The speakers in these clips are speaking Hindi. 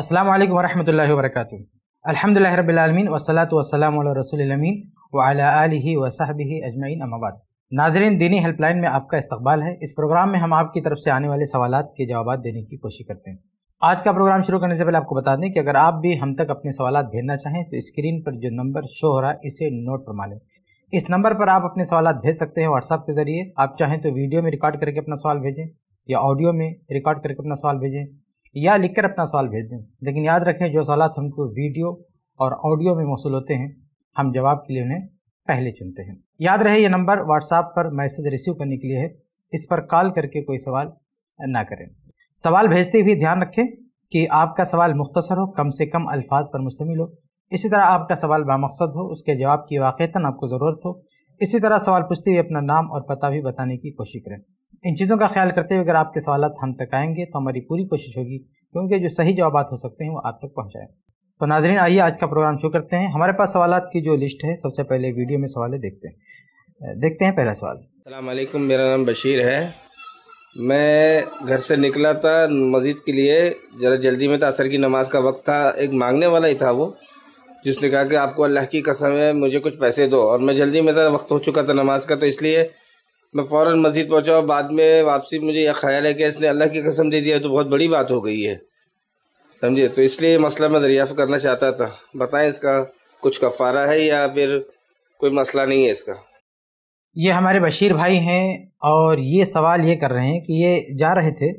अस्सलाम वालेकुम वरहमतुल्लाहि वबरकातु अल्हम्दुलिल्लाहि रब्बिल आलमीन वस्सलातु वस्सलामु अला रसूलिल अमीन व अला व अमाबाद नाजरीन दीनी हेल्पलाइन में आपका इस्तकबाल है इस प्रोग्राम में हम आपकी तरफ से आने वाले सवाल के जवाब देने की कोशिश करते हैं आज का प्रोग्राम शुरू करने से पहले आपको बता दें कि अगर आप भी हम तक अपने सवाल भेजना चाहें तो स्क्रीन पर जो नंबर शो हो रहा है इसे नोट फरमा लें इस नंबर पर आप अपने सवाल भेज सकते हैं व्हाट्सएप के ज़रिए आप चाहें तो वीडियो में रिकॉर्ड करके अपना सवाल भेजें या ऑडियो में रिकॉर्ड करके अपना सवाल भेजें या लिख कर अपना सवाल भेज दें लेकिन याद रखें जो सवाल हमको वीडियो और ऑडियो में मौसू होते हैं हम जवाब के लिए उन्हें पहले चुनते हैं याद रहे ये नंबर व्हाट्सएप पर मैसेज रिसीव करने के लिए है इस पर कॉल करके कोई सवाल ना करें सवाल भेजते हुए ध्यान रखें कि आपका सवाल मुख्तसर हो कम से कम अल्फाज पर मुश्तमिल हो इसी तरह आपका सवाल बामकसद हो उसके जवाब की वाक़ता आपको ज़रूरत हो इसी तरह सवाल पूछते हुए अपना नाम और पता भी बताने की कोशिश करें इन चीज़ों का ख्याल करते हुए अगर आपके सवाल हम तक आएंगे तो हमारी पूरी कोशिश होगी कि उनके जो सही जवाब हो सकते हैं वो आप तक पहुँचाएँ तो नाजरीन आइए आज का प्रोग्राम शुरू करते हैं हमारे पास सवाल की जो लिस्ट है सबसे पहले वीडियो में सवाल देखते हैं देखते हैं पहला सवाल अलमैकम मेरा नाम बशीर है मैं घर से निकला था मस्जिद के लिए ज़रा जल्दी में था तो असर की नमाज का वक्त था एक मांगने वाला ही था वो जिसने कहा कि आपको अल्लाह की कसम है मुझे कुछ पैसे दो और मैं जल्दी में था तो वक्त हो चुका था नमाज का तो इसलिए मैं फ़ौर मस्जिद पहुँचा और बाद में वापसी मुझे यह ख्याल है कि इसने अल्लाह की कसम दे दिया तो बहुत बड़ी बात हो गई है समझे तो इसलिए मसला मैं दरियाफ़ करना चाहता था बताएं इसका कुछ कफ़ारा है या फिर कोई मसला नहीं है इसका ये हमारे बशीर भाई हैं और ये सवाल ये कर रहे हैं कि ये जा रहे थे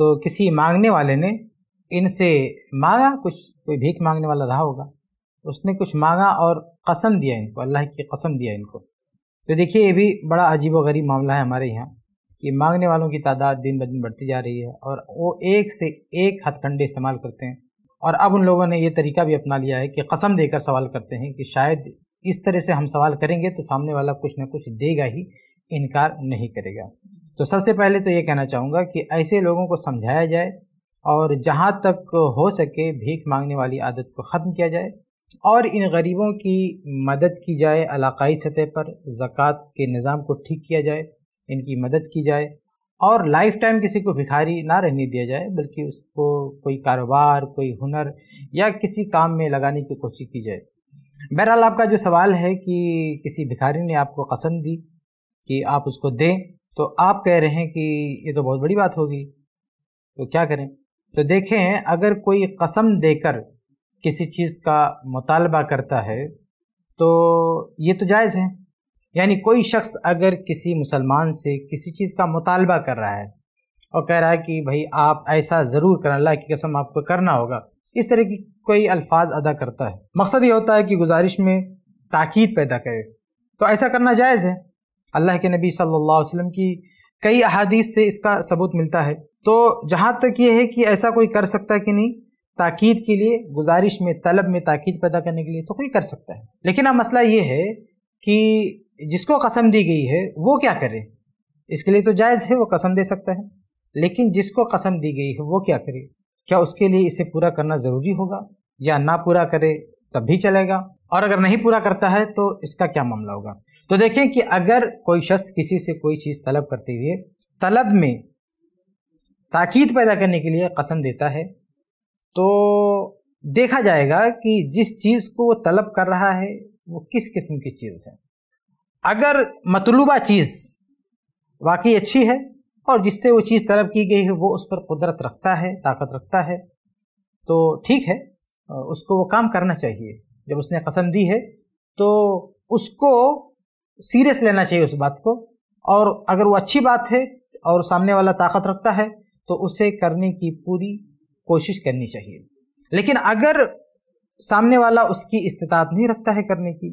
तो किसी मांगने वाले ने इनसे मांगा कुछ कोई भीख मांगने वाला रहा होगा उसने कुछ मांगा और कसम दिया इनको अल्लाह की कसम दिया इनको तो देखिए ये भी बड़ा अजीब व गरीब मामला है हमारे यहाँ कि मांगने वालों की तादाद दिन ब दिन बढ़ती जा रही है और वो एक से एक हथकंडे इस्तेमाल करते हैं और अब उन लोगों ने ये तरीका भी अपना लिया है कि कसम देकर सवाल करते हैं कि शायद इस तरह से हम सवाल करेंगे तो सामने वाला कुछ ना कुछ देगा ही इनकार नहीं करेगा तो सबसे पहले तो ये कहना चाहूँगा कि ऐसे लोगों को समझाया जाए और जहाँ तक हो सके भीख मांगने वाली आदत को ख़त्म किया जाए और इन गरीबों की मदद की जाए इलाकई सतह पर ज़क़़त के निज़ाम को ठीक किया जाए इनकी मदद की जाए और लाइफ टाइम किसी को भिखारी ना रहने दिया जाए बल्कि उसको कोई कारोबार कोई हुनर या किसी काम में लगाने की कोशिश की जाए बहरहाल आपका जो सवाल है कि किसी भिखारी ने आपको कसम दी कि आप उसको दें तो आप कह रहे हैं कि ये तो बहुत बड़ी बात होगी तो क्या करें तो देखें अगर कोई कसम देकर किसी चीज़ का मुतालबा करता है तो ये तो जायज़ है यानी कोई शख्स अगर किसी मुसलमान से किसी चीज़ का मुतालबा कर रहा है और कह रहा है कि भाई आप ऐसा ज़रूर करें अल्लाह की कसम आपको करना होगा इस तरह की कोई अल्फाज अदा करता है मकसद ये होता है कि गुजारिश में ताक़ीद पैदा करे तो ऐसा करना जायज़ है अल्लाह के नबी सल्लल्लाहु अलैहि वसल्लम की कई अहादीस से इसका सबूत मिलता है तो जहाँ तक ये है कि ऐसा कोई कर सकता है कि नहीं ताकीद के लिए गुजारिश में तलब में ताकीद पैदा करने के लिए तो कोई कर सकता है लेकिन अब मसला ये है कि जिसको कसम दी गई है वो क्या करे इसके लिए तो जायज़ है वो कसम दे सकता है लेकिन जिसको कसम दी गई है वो क्या करे क्या उसके लिए इसे पूरा करना ज़रूरी होगा या ना पूरा करे तब भी चलेगा और अगर नहीं पूरा करता है तो इसका क्या मामला होगा तो देखें कि अगर कोई शख्स किसी से कोई चीज़ तलब करते हुए तलब में ताकीद पैदा करने के लिए कसम देता है तो देखा जाएगा कि जिस चीज़ को वो तलब कर रहा है वो किस किस्म की चीज़ है अगर मतलूबा चीज़ वाकई अच्छी है और जिससे वो चीज़ तलब की गई है वो उस पर कुदरत रखता है ताकत रखता है तो ठीक है उसको वो काम करना चाहिए जब उसने कसम दी है तो उसको सीरियस लेना चाहिए उस बात को और अगर वो अच्छी बात है और सामने वाला ताकत रखता है तो उसे करने की पूरी कोशिश करनी चाहिए लेकिन अगर सामने वाला उसकी इस्तात नहीं रखता है करने की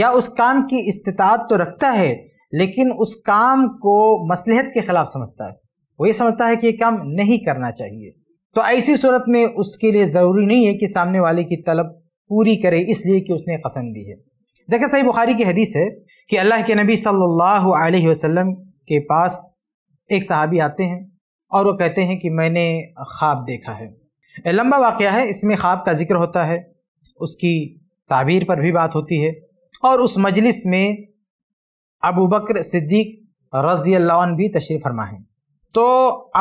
या उस काम की इस्तात तो रखता है लेकिन उस काम को मसलहत के ख़िलाफ़ समझता है वो ये समझता है कि ये काम नहीं करना चाहिए तो ऐसी सूरत में उसके लिए ज़रूरी नहीं है कि सामने वाले की तलब पूरी करे इसलिए कि उसने कसम दी है देखिए सही बुखारी की हदीस है कि अल्लाह के नबी सल्लल्लाहु अलैहि वसल्लम के पास एक सहाबी आते हैं और वो कहते हैं कि मैंने ख्वाब देखा है लंबा वाक़ है इसमें ख्वाब का जिक्र होता है उसकी ताबीर पर भी बात होती है और उस मजलिस में अबू बकर सिद्दीक रज़ी अल्लाह भी तशरी फरमा है तो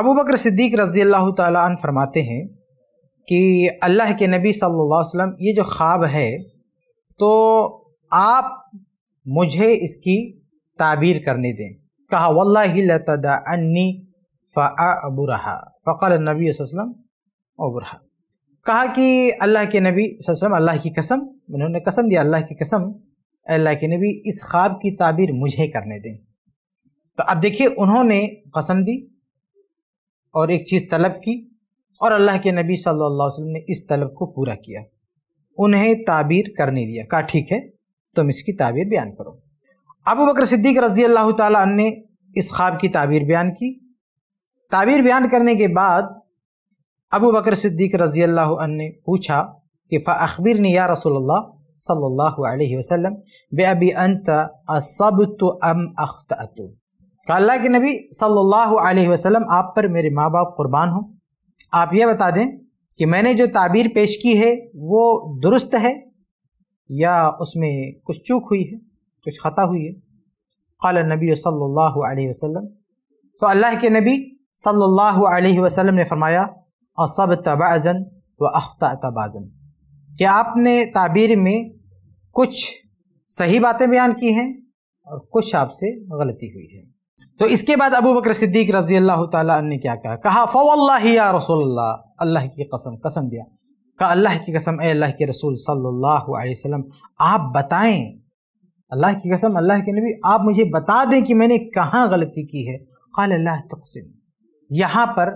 अबू बकर सिद्दीक रज़ी अल्लाह तन फरमाते हैं कि अल्लाह के नबी सल्लल्लाहु अलैहि वसल्लम ये जो ख्वाब है तो आप मुझे इसकी ताबीर करने दें कहा वल्ला तदा अन्नी रहा फ़क़ल नबी अबू रहा कहा कि अल्लाह के नबी अल्लाह की कसम उन्होंने कसम दिया अल्लाह की कसम अल्लाह के नबी इस ख्वाब की ताबीर मुझे करने दें तो अब देखिए उन्होंने कसम दी और एक चीज़ तलब की और अल्लाह के नबी सल्लल्लाहु अलैहि वसल्लम ने इस तलब को पूरा किया उन्हें ताबीर करने दिया कहा ठीक है तुम इसकी ताबीर बयान करो अबू बकर सिद्दीक रजी अल्लाह तन ने इस ख्वाब की ताबीर बयान की ताबीर बयान करने के बाद अबू बकर सिद्दीक रजी अल्लाह ने पूछा कि अखबिर ने या रसोल्ला सल्ला वसम बे अबी अंत असब तो अम अख्त अल्लाह के नबी सल्लल्लाहु अलैहि वसल्लम आप पर मेरे माँ बाप कुर्बान हों आप यह बता दें कि मैंने जो ताबीर पेश की है वो दुरुस्त है या उसमें कुछ चूक हुई है कुछ ख़ता हुई है कल नबी सल्लल्लाहु अलैहि वसल्लम तो अल्लाह के नबी सल्लल्लाहु अलैहि वसल्लम ने फरमाया और सब तबाज़न व अख्ता तबाज़न कि आपने ताबीर में कुछ सही बातें बयान की हैं और कुछ आपसे गलती हुई है तो इसके बाद अबू बकर सिद्दीक रजी अल्लाह तन ने क्या कहा कहा फ़वल्ला या रसूल अल्लाह की कसम कसम दिया कहा अल्लाह की कसम ए अल्लाह के रसूल सल्लल्लाहु अलैहि वसल्लम आप बताएं अल्लाह की कसम अल्लाह के नबी आप मुझे बता दें कि मैंने कहाँ गलती की है कहा अल्लाह तकसिम यहाँ पर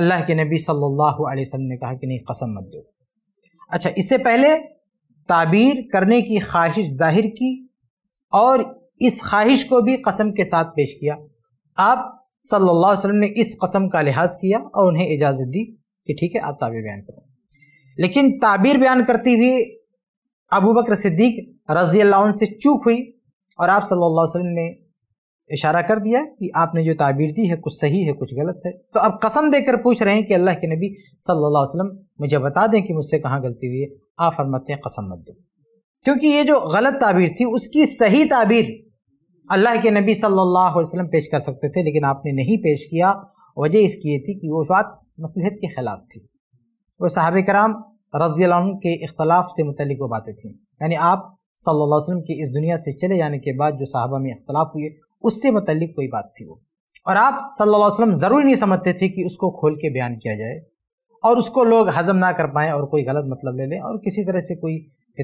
अल्लाह के नबी सल्लल्लाहु अलैहि वसल्लम ने कहा कि नहीं कसम मत दो अच्छा इससे पहले ताबीर करने की ख्वाहिश जाहिर की और इस ख्वाहिश को भी कसम के साथ पेश किया आप सल्लल्लाहु अलैहि वसल्लम ने इस कसम का लिहाज किया और उन्हें इजाज़त दी कि ठीक है आप ताबीर बयान करो लेकिन ताबीर बयान करती हुई अबू बकर सिद्दीक रजी अल्लाह से चूक हुई और आप सल्लल्लाहु अलैहि वसल्लम ने इशारा कर दिया कि आपने जो ताबीर दी है कुछ सही है कुछ गलत है तो अब कसम देकर पूछ रहे हैं कि अल्लाह के नबी सल्लल्लाहु अलैहि वसल्लम मुझे बता दें कि मुझसे कहाँ गलती हुई है आप फरमाते हैं कसम मत दो क्योंकि ये जो गलत ताबीर थी उसकी सही ताबीर अल्लाह के नबी सल्लल्लाहु अलैहि वसल्लम पेश कर सकते थे लेकिन आपने नहीं पेश किया वजह इसकी ये थी कि वो बात मसलहत के ख़िलाफ़ थी वो साहब कराम रज़ी के अख्तलाफ से मुतलिक वो बातें थीं यानी आप सल्लल्लाहु अलैहि वसल्लम की इस दुनिया से चले जाने के बाद जो साहबा में अख्तलाफ हुए उससे मतलब कोई बात थी वो और आप सल्लल्लाहु अलैहि वसल्लम ज़रूरी नहीं समझते थे कि उसको खोल के बयान किया जाए और उसको लोग हज़म ना कर पाएँ और कोई गलत मतलब ले लें और किसी तरह से कोई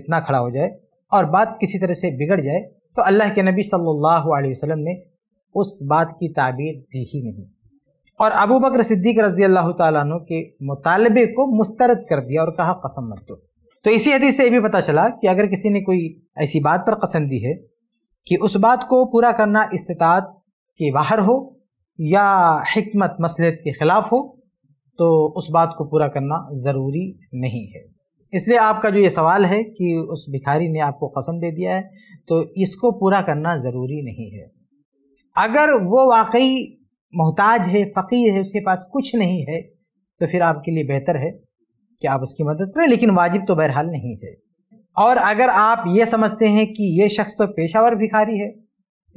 इतना खड़ा हो जाए और बात किसी तरह से बिगड़ जाए तो अल्लाह के नबी सल्लल्लाहु अलैहि वसल्लम ने उस बात की ताबीर दी ही नहीं और अबू बकर सिद्दीक रजी अल्लाह तु के मुतालबे को मुस्तरद कर दिया और कहा कसम मत दो तो इसी हदीस से ये भी पता चला कि अगर किसी ने कोई ऐसी बात पर कसम दी है कि उस बात को पूरा करना इस्तात के बाहर हो या हमत मसलत के ख़िलाफ़ हो तो उस बात को पूरा करना ज़रूरी नहीं है इसलिए आपका जो ये सवाल है कि उस भिखारी ने आपको कसम दे दिया है तो इसको पूरा करना ज़रूरी नहीं है अगर वो वाकई मोहताज है फ़कीर है उसके पास कुछ नहीं है तो फिर आपके लिए बेहतर है कि आप उसकी मदद करें लेकिन वाजिब तो बहरहाल नहीं है और अगर आप ये समझते हैं कि ये शख्स तो पेशावर भिखारी है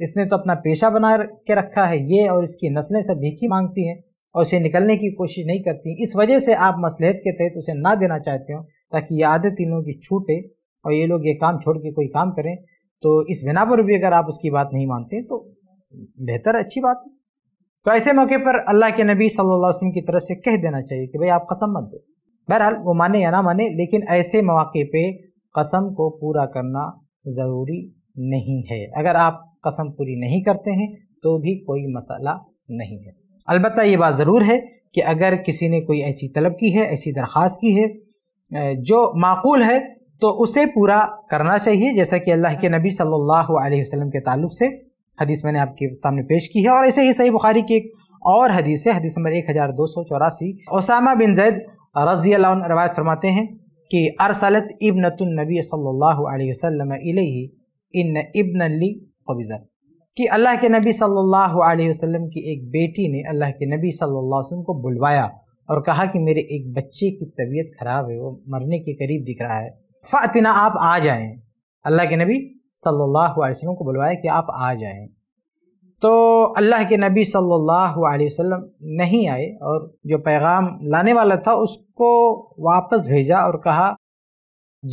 इसने तो अपना पेशा बना के रखा है ये और इसकी नस्लें सब भीखी मांगती हैं और उसे निकलने की कोशिश नहीं करती इस वजह से आप मसलहत के तहत उसे ना देना चाहते हो ताकि ये आदत इन लोगों की छूटे और ये लोग ये काम छोड़ के कोई काम करें तो इस बिना पर भी अगर आप उसकी बात नहीं मानते तो बेहतर अच्छी बात है तो ऐसे मौके पर अल्लाह के नबी सल्लल्लाहु अलैहि वसल्लम की तरफ से कह देना चाहिए कि भाई आप कसम मत दो बहरहाल वो माने या ना माने लेकिन ऐसे मौके पे कसम को पूरा करना ज़रूरी नहीं है अगर आप कसम पूरी नहीं करते हैं तो भी कोई मसला नहीं है अलबत् ये बात ज़रूर है कि अगर किसी ने कोई ऐसी तलब की है ऐसी दरख्वास्त की है जो माकूल है तो उसे पूरा करना चाहिए जैसा कि अल्लाह के नबी सल्लल्लाहु अलैहि वसल्लम के ताल्लुक से हदीस मैंने आपके सामने पेश की है और ऐसे ही सही बुखारी की एक और हदीस है हदीस नंबर एक हज़ार दो सौ चौरासी ओसामा बिन जैद रजी रवायत फरमाते हैं कि अरसलत इबनतुलनबी सल्लल्लाहु अलैहि वसल्लम इलेही इन इबनली कि अल्लाह के नबी सल्लल्लाहु अलैहि वसल्लम की एक बेटी ने अल्लाह के नबी सल्लल्लाहु अलैहि वसल्लम को बुलवाया और कहा कि मेरे एक बच्चे की तबीयत ख़राब है वो मरने के करीब दिख रहा है फ़ातना आप आ जाएँ अल्लाह के नबी सल्लल्लाहु अलैहि वसल्लम को बुलवाया कि आप आ जाएँ तो अल्लाह के नबी सल्लल्लाहु अलैहि वसल्लम नहीं आए और जो पैगाम लाने वाला था उसको वापस भेजा और कहा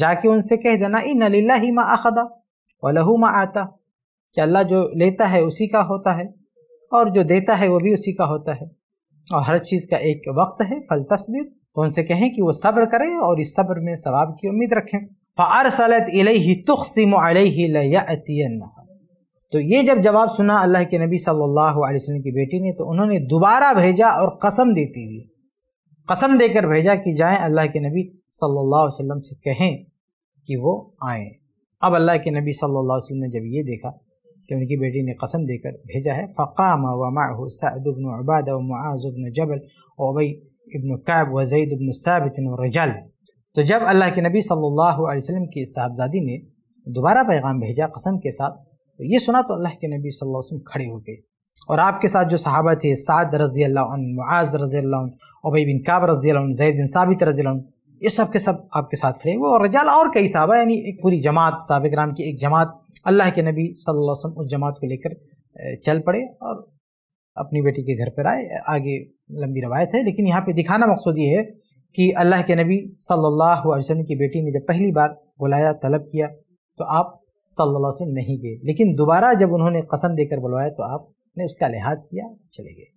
जाके उनसे कह देना इन अल्ला ही माँ अखदा वलहू माँ आता कि अल्लाह जो लेता है उसी का होता है और जो देता है वो भी उसी का होता है और हर चीज़ का एक वक्त है फल तस्वीर तो उनसे कहें कि वो सब्र करें और इस सब्र में सवाब की उम्मीद रखें फ़ारसलत इलही तुखसिम अलही लतियन तो ये जब जवाब सुना अल्लाह के नबी सल्लल्लाहु अलैहि वसल्लम की बेटी ने तो उन्होंने दोबारा भेजा और कसम देती हुई कसम देकर भेजा कि जाएं अल्लाह के नबी सल्लल्लाहु अलैहि वसल्लम से कहें कि वो आए अब अल्लाह के नबी सल्लल्लाहु अलैहि वसल्लम ने जब ये देखा कि उनकी बेटी ने कसम देकर भेजा है फ़क़ाम वमाह सदबन अबाद वमाज़बन जबल ओबई इबन कैब व जईद इबन साबित रजल तो जब अल्लाह के नबी सल्लल्लाहु अलैहि वसल्लम की साहबजादी ने दोबारा पैगाम भेजा कसम के साथ तो ये सुना तो अल्लाह के नबी सल्लल्लाहु अलैहि वसल्लम खड़े हो गए और आपके साथ जो सहाबा थे साद रजी अल्लाज रजी अल्लाह उबई बिन काब रजी जैद बिन साबित रजी ये सब के सब आपके साथ खड़े हुए और रजाल और कई साहबा यानी एक पूरी जमात सबक राम की एक जमात अल्लाह के नबी सल्लल्लाहु अलैहि वसल्लम उस जमात को लेकर चल पड़े और अपनी बेटी के घर पर आए आगे लंबी रवायत है लेकिन यहाँ पे दिखाना मकसद ये है कि अल्लाह के नबी सल्लल्लाहु अलैहि वसल्लम की बेटी ने जब पहली बार बुलाया तलब किया तो आप सल्लल्लाहु अलैहि वसल्लम नहीं गए लेकिन दोबारा जब उन्होंने कसम देकर बुलवाया तो आपने उसका लिहाज किया चले गए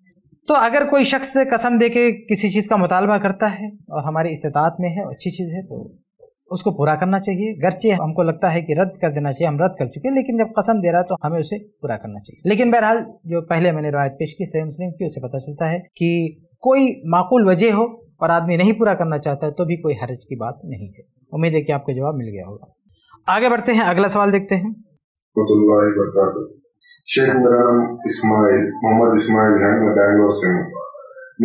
तो अगर कोई शख्स कसम दे के किसी चीज़ का मुतालबा करता है और हमारी इस्तात में है अच्छी चीज़ है तो उसको पूरा करना चाहिए गरचे हमको लगता है कि रद्द कर देना चाहिए हम रद्द कर चुके हैं लेकिन जब कसम दे रहा है तो हमें उसे पूरा करना चाहिए लेकिन बहरहाल जो पहले मैंने रवायत पेश की सही मुस्लिम की उसे पता चलता है कि कोई माकूल वजह हो और आदमी नहीं पूरा करना चाहता है तो भी कोई हरज की बात नहीं है उम्मीद है कि आपको जवाब मिल गया होगा आगे बढ़ते हैं अगला सवाल देखते हैं शेख मेरा नाम इस्माइल मोहम्मद इस्माइल है मैं बैंगलोर से हूँ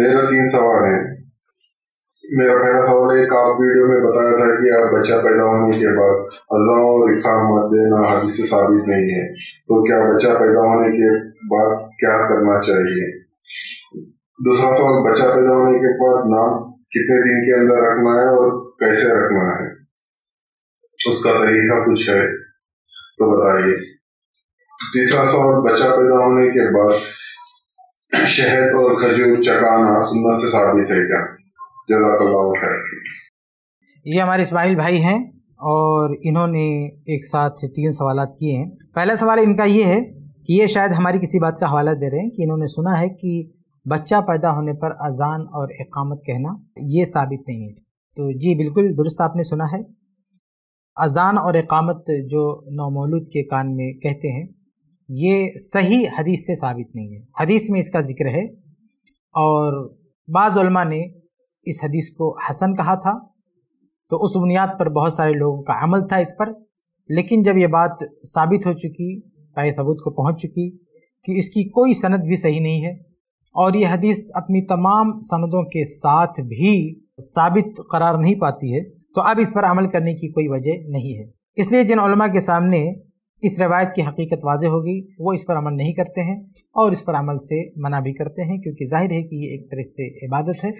मेरा तीन सवाल है मेरा पहला सवाल एक आप वीडियो में बताया था कि आप बच्चा पैदा होने के बाद अजा और रिखा मत देना हादी से साबित नहीं है तो क्या बच्चा पैदा होने के बाद क्या करना चाहिए दूसरा सवाल बच्चा पैदा होने के बाद नाम कितने दिन के अंदर रखना है और कैसे रखना है उसका तरीका कुछ है तो बताइए तीसरा सवाल बच्चा पैदा होने के बाद शहद और खजूर चकाना सुन्नत से साबित है क्या जजाकल्लाह ये हमारे इस्माइल भाई हैं और इन्होंने एक साथ तीन सवाल किए हैं पहला सवाल इनका ये है कि ये शायद हमारी किसी बात का हवाला दे रहे हैं कि इन्होंने सुना है कि बच्चा पैदा होने पर अजान और एकामत कहना ये साबित नहीं है तो जी बिल्कुल दुरुस्त आपने सुना है अजान और इकामत जो नौमौलूद के कान में कहते हैं ये सही हदीस से साबित नहीं है हदीस में इसका जिक्र है और बाज़ा ने इस हदीस को हसन कहा था तो उस बुनियाद पर बहुत सारे लोगों का अमल था इस पर लेकिन जब ये बात साबित हो चुकी राय सबूत को पहुंच चुकी कि इसकी कोई सनद भी सही नहीं है और ये हदीस अपनी तमाम सनदों के साथ भी साबित करार नहीं पाती है तो अब इस पर अमल करने की कोई वजह नहीं है इसलिए जिन उलमा के सामने इस रवायत की हकीकत वाज होगी वो इस पर अमल नहीं करते हैं और इस पर अमल से मना भी करते हैं क्योंकि जाहिर है कि ये एक तरह से इबादत है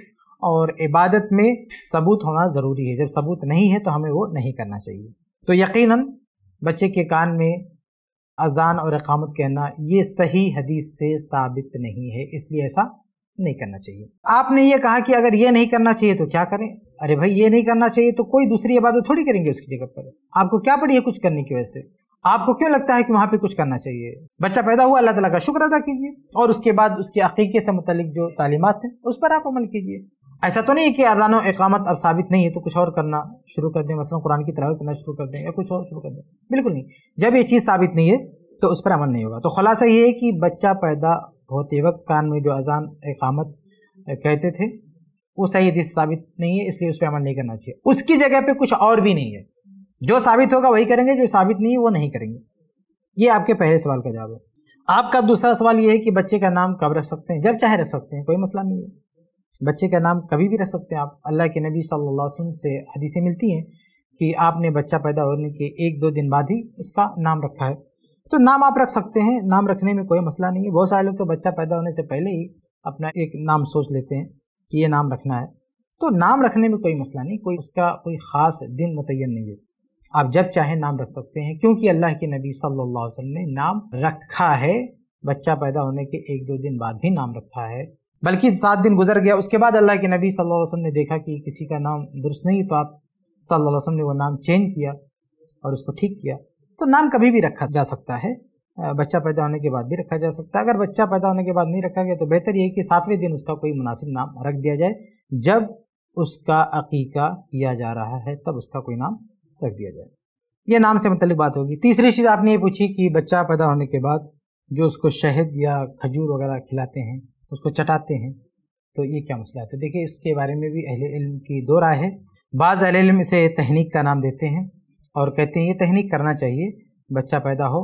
और इबादत में सबूत होना ज़रूरी है जब सबूत नहीं है तो हमें वो नहीं करना चाहिए तो यकीनन बच्चे के कान में अजान और अकामत कहना ये सही हदीस से साबित नहीं है इसलिए ऐसा नहीं करना चाहिए आपने ये कहा कि अगर ये नहीं करना चाहिए तो क्या करें अरे भाई ये नहीं करना चाहिए तो कोई दूसरी इबादत थोड़ी करेंगे उसकी जगह पर आपको क्या पड़ी है कुछ करने की वजह से आपको क्यों लगता है कि वहाँ पे कुछ करना चाहिए बच्चा पैदा हुआ अल्लाह तला का शुक्र अदा कीजिए और उसके बाद उसके अकीके से मुतलिक जो तालीमत हैं उस पर आप अमल कीजिए ऐसा तो नहीं है कि अदान इकामत अब साबित नहीं है तो कुछ और करना शुरू कर दें मसलन कुरान की तरह करना शुरू कर दें या कुछ और शुरू कर दें बिल्कुल नहीं जब ये चीज़ साबित नहीं है तो उस पर अमल नहीं होगा तो खुलासा ये है कि बच्चा पैदा होते वक्त कान में जो अजान एकामत कहते थे वो सही हदीस साबित नहीं है इसलिए उस पर अमल नहीं करना चाहिए उसकी जगह पे कुछ और भी नहीं है जो साबित होगा वही करेंगे जो साबित नहीं है वो नहीं करेंगे ये आपके पहले सवाल का जवाब है आपका दूसरा सवाल ये है कि बच्चे का नाम कब रख सकते हैं जब चाहे रख सकते हैं कोई मसला नहीं है बच्चे का नाम कभी भी रख सकते हैं आप अल्लाह के नबी सल्लल्लाहु अलैहि वसल्लम से हदीसें मिलती हैं कि आपने बच्चा पैदा होने के एक दो दिन बाद ही उसका नाम रखा है तो नाम आप रख सकते हैं नाम रखने में कोई मसला नहीं है बहुत सारे लोग तो बच्चा पैदा होने से पहले ही अपना एक नाम सोच लेते हैं कि ये नाम रखना है तो नाम रखने में कोई मसला नहीं कोई उसका कोई ख़ास दिन मुतन नहीं है आप जब चाहें नाम रख सकते हैं क्योंकि अल्लाह के नबी सल्ला अलैहि ने नाम रखा है बच्चा पैदा होने के एक दो दिन बाद भी नाम रखा है बल्कि सात दिन गुजर गया उसके बाद अल्लाह के नबी सल्लल्लाहु अलैहि वसल्लम ने देखा कि किसी का नाम दुरुस्त नहीं तो आप सल्लल्लाहु अलैहि वसल्लम ने वो नाम चेंज किया और उसको ठीक किया तो नाम कभी भी रखा जा सकता है बच्चा पैदा होने के बाद भी रखा जा सकता है अगर बच्चा पैदा होने के बाद नहीं रखा गया तो बेहतर यही कि सातवें दिन उसका कोई मुनासिब नाम रख दिया जाए जब उसका अकीका किया जा रहा है तब उसका कोई नाम रख दिया जाए यह नाम से मतलब बात होगी तीसरी चीज़ आपने ये पूछी कि बच्चा पैदा होने के बाद जो उसको शहद या खजूर वगैरह खिलाते हैं उसको चटाते हैं तो ये क्या मसला आता है देखिए इसके बारे में भी अहल इल्म की दो राय है बाज़ अहिल इल्म इसे तहनीक का नाम देते हैं और कहते हैं ये तहनीक करना चाहिए बच्चा पैदा हो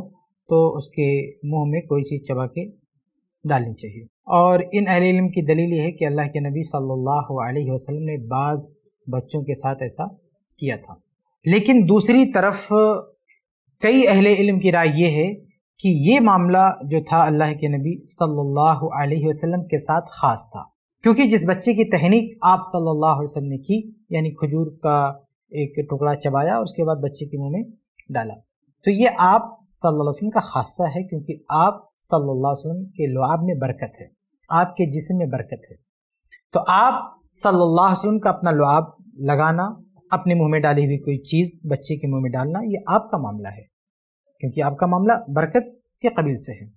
तो उसके मुंह में कोई चीज़ चबा के डालनी चाहिए और इन अहल की दलील ये है कि अल्लाह के नबी सल्लल्लाहु अलैहि वसल्लम ने बाज़ बच्चों के साथ ऐसा किया था लेकिन दूसरी तरफ कई अहल इल्म की राय ये है कि ये मामला जो था अल्लाह के नबी सल्लल्लाहु अलैहि वसल्लम के साथ ख़ास था क्योंकि जिस बच्चे की तहनीक आप सल्लल्लाहु अलैहि वसल्लम ने की यानी खजूर का एक टुकड़ा चबाया और उसके बाद बच्चे के मुंह में डाला तो ये आप सल्लल्लाहु अलैहि वसल्लम का खासा है क्योंकि आप सल्लल्लाहु अलैहि वसल्लम के लुआब में बरकत है आपके जिसम में बरकत है तो आप सल्लल्लाहु अलैहि वसल्लम का अपना लुआब लगाना अपने मुंह में डाली हुई कोई चीज़ बच्चे के मुंह में डालना ये आपका मामला है क्योंकि आपका मामला बरकत के कबील से है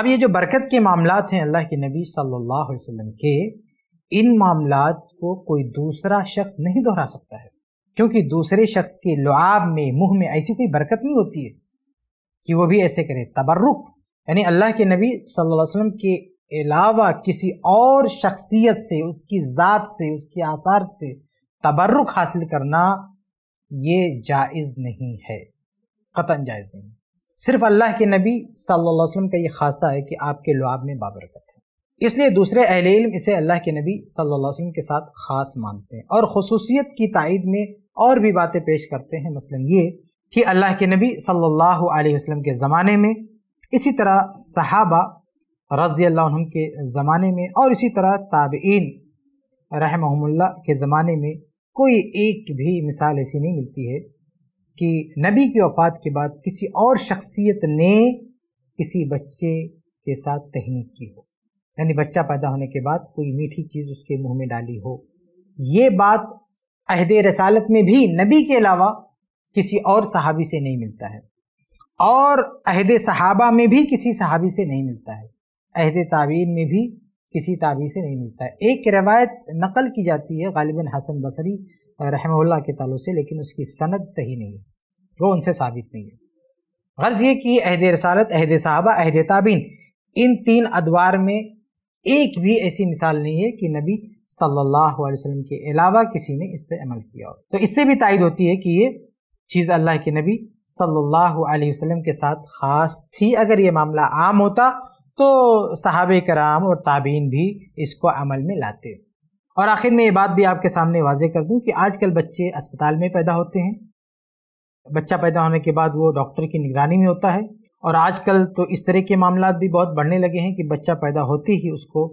अब ये जो बरकत के मामला हैं अल्लाह के नबी सल्लल्लाहु अलैहि वसल्लम के इन मामला को कोई दूसरा शख्स नहीं दोहरा सकता है क्योंकि दूसरे शख्स के लुआब में मुंह में ऐसी कोई बरकत नहीं होती है कि वो भी ऐसे करे तबर्रुक यानी अल्लाह के नबी सल्लल्लाहु अलैहि वसल्लम के अलावा किसी और शख्सियत से उसकी ज़ात से उसके आसार से तबर्रुक हासिल करना ये जायज़ नहीं है क़तन जायज़ नहीं सिर्फ अल्लाह के नबी सल्लल्लाहु अलैहि वसल्लम का ये खासा है कि आपके लुआब में बाबरकत है इसलिए दूसरे अहल इल्म इसे अल्लाह के नबी सल्लल्लाहु अलैहि वसल्लम के साथ ख़ास मानते हैं और खसूसियत की तायद में और भी बातें पेश करते हैं मसलन ये कि अल्लाह के नबी सल्लल्लाहु अलैहि वसल्लम के ज़माने में इसी तरह सहाबा रज़ी अल्लाह के ज़माने में और इसी तरह ताबीन रहमहुल्ला के ज़माने में कोई एक भी मिसाल ऐसी नहीं मिलती है कि नबी की वफ़ात के बाद किसी और शख्सियत ने किसी बच्चे के साथ तहनीक की हो यानी बच्चा पैदा होने के बाद कोई मीठी चीज़ उसके मुंह में डाली हो ये बात अहद रसालत में भी नबी के अलावा किसी और सहाबी से नहीं मिलता है और अहद सहाबा में भी किसी सहाबी से नहीं मिलता है अहद ताबीन में भी किसी ताबी से नहीं मिलता है एक रवायत नकल की जाती है गालिबन हसन बसरी रहमल्ला के तालु से लेकिन उसकी सनद सही नहीं है वो उनसे साबित नहीं है गर्ज़ ये कि अहद रसालत अहद सहाबा अहद ताबीन इन तीन अदवार में एक भी ऐसी मिसाल नहीं है कि नबी सल्लल्लाहु अलैहि वसल्लम के अलावा किसी ने इस पर अमल किया हो तो इससे भी तायद होती है कि ये चीज़ अल्लाह के नबी सल्लल्लाहु अलैहि वसल्लम के साथ ख़ास थी अगर ये मामला आम होता तो साहब कराम और ताबीन भी इसको अमल में लाते और आखिर में ये बात भी आपके सामने वाजे कर दूं कि कल बच्चे अस्पताल में पैदा होते हैं बच्चा पैदा होने के बाद वो डॉक्टर की निगरानी में होता है और आजकल तो इस तरह के मामला भी बहुत बढ़ने लगे हैं कि बच्चा पैदा होते ही उसको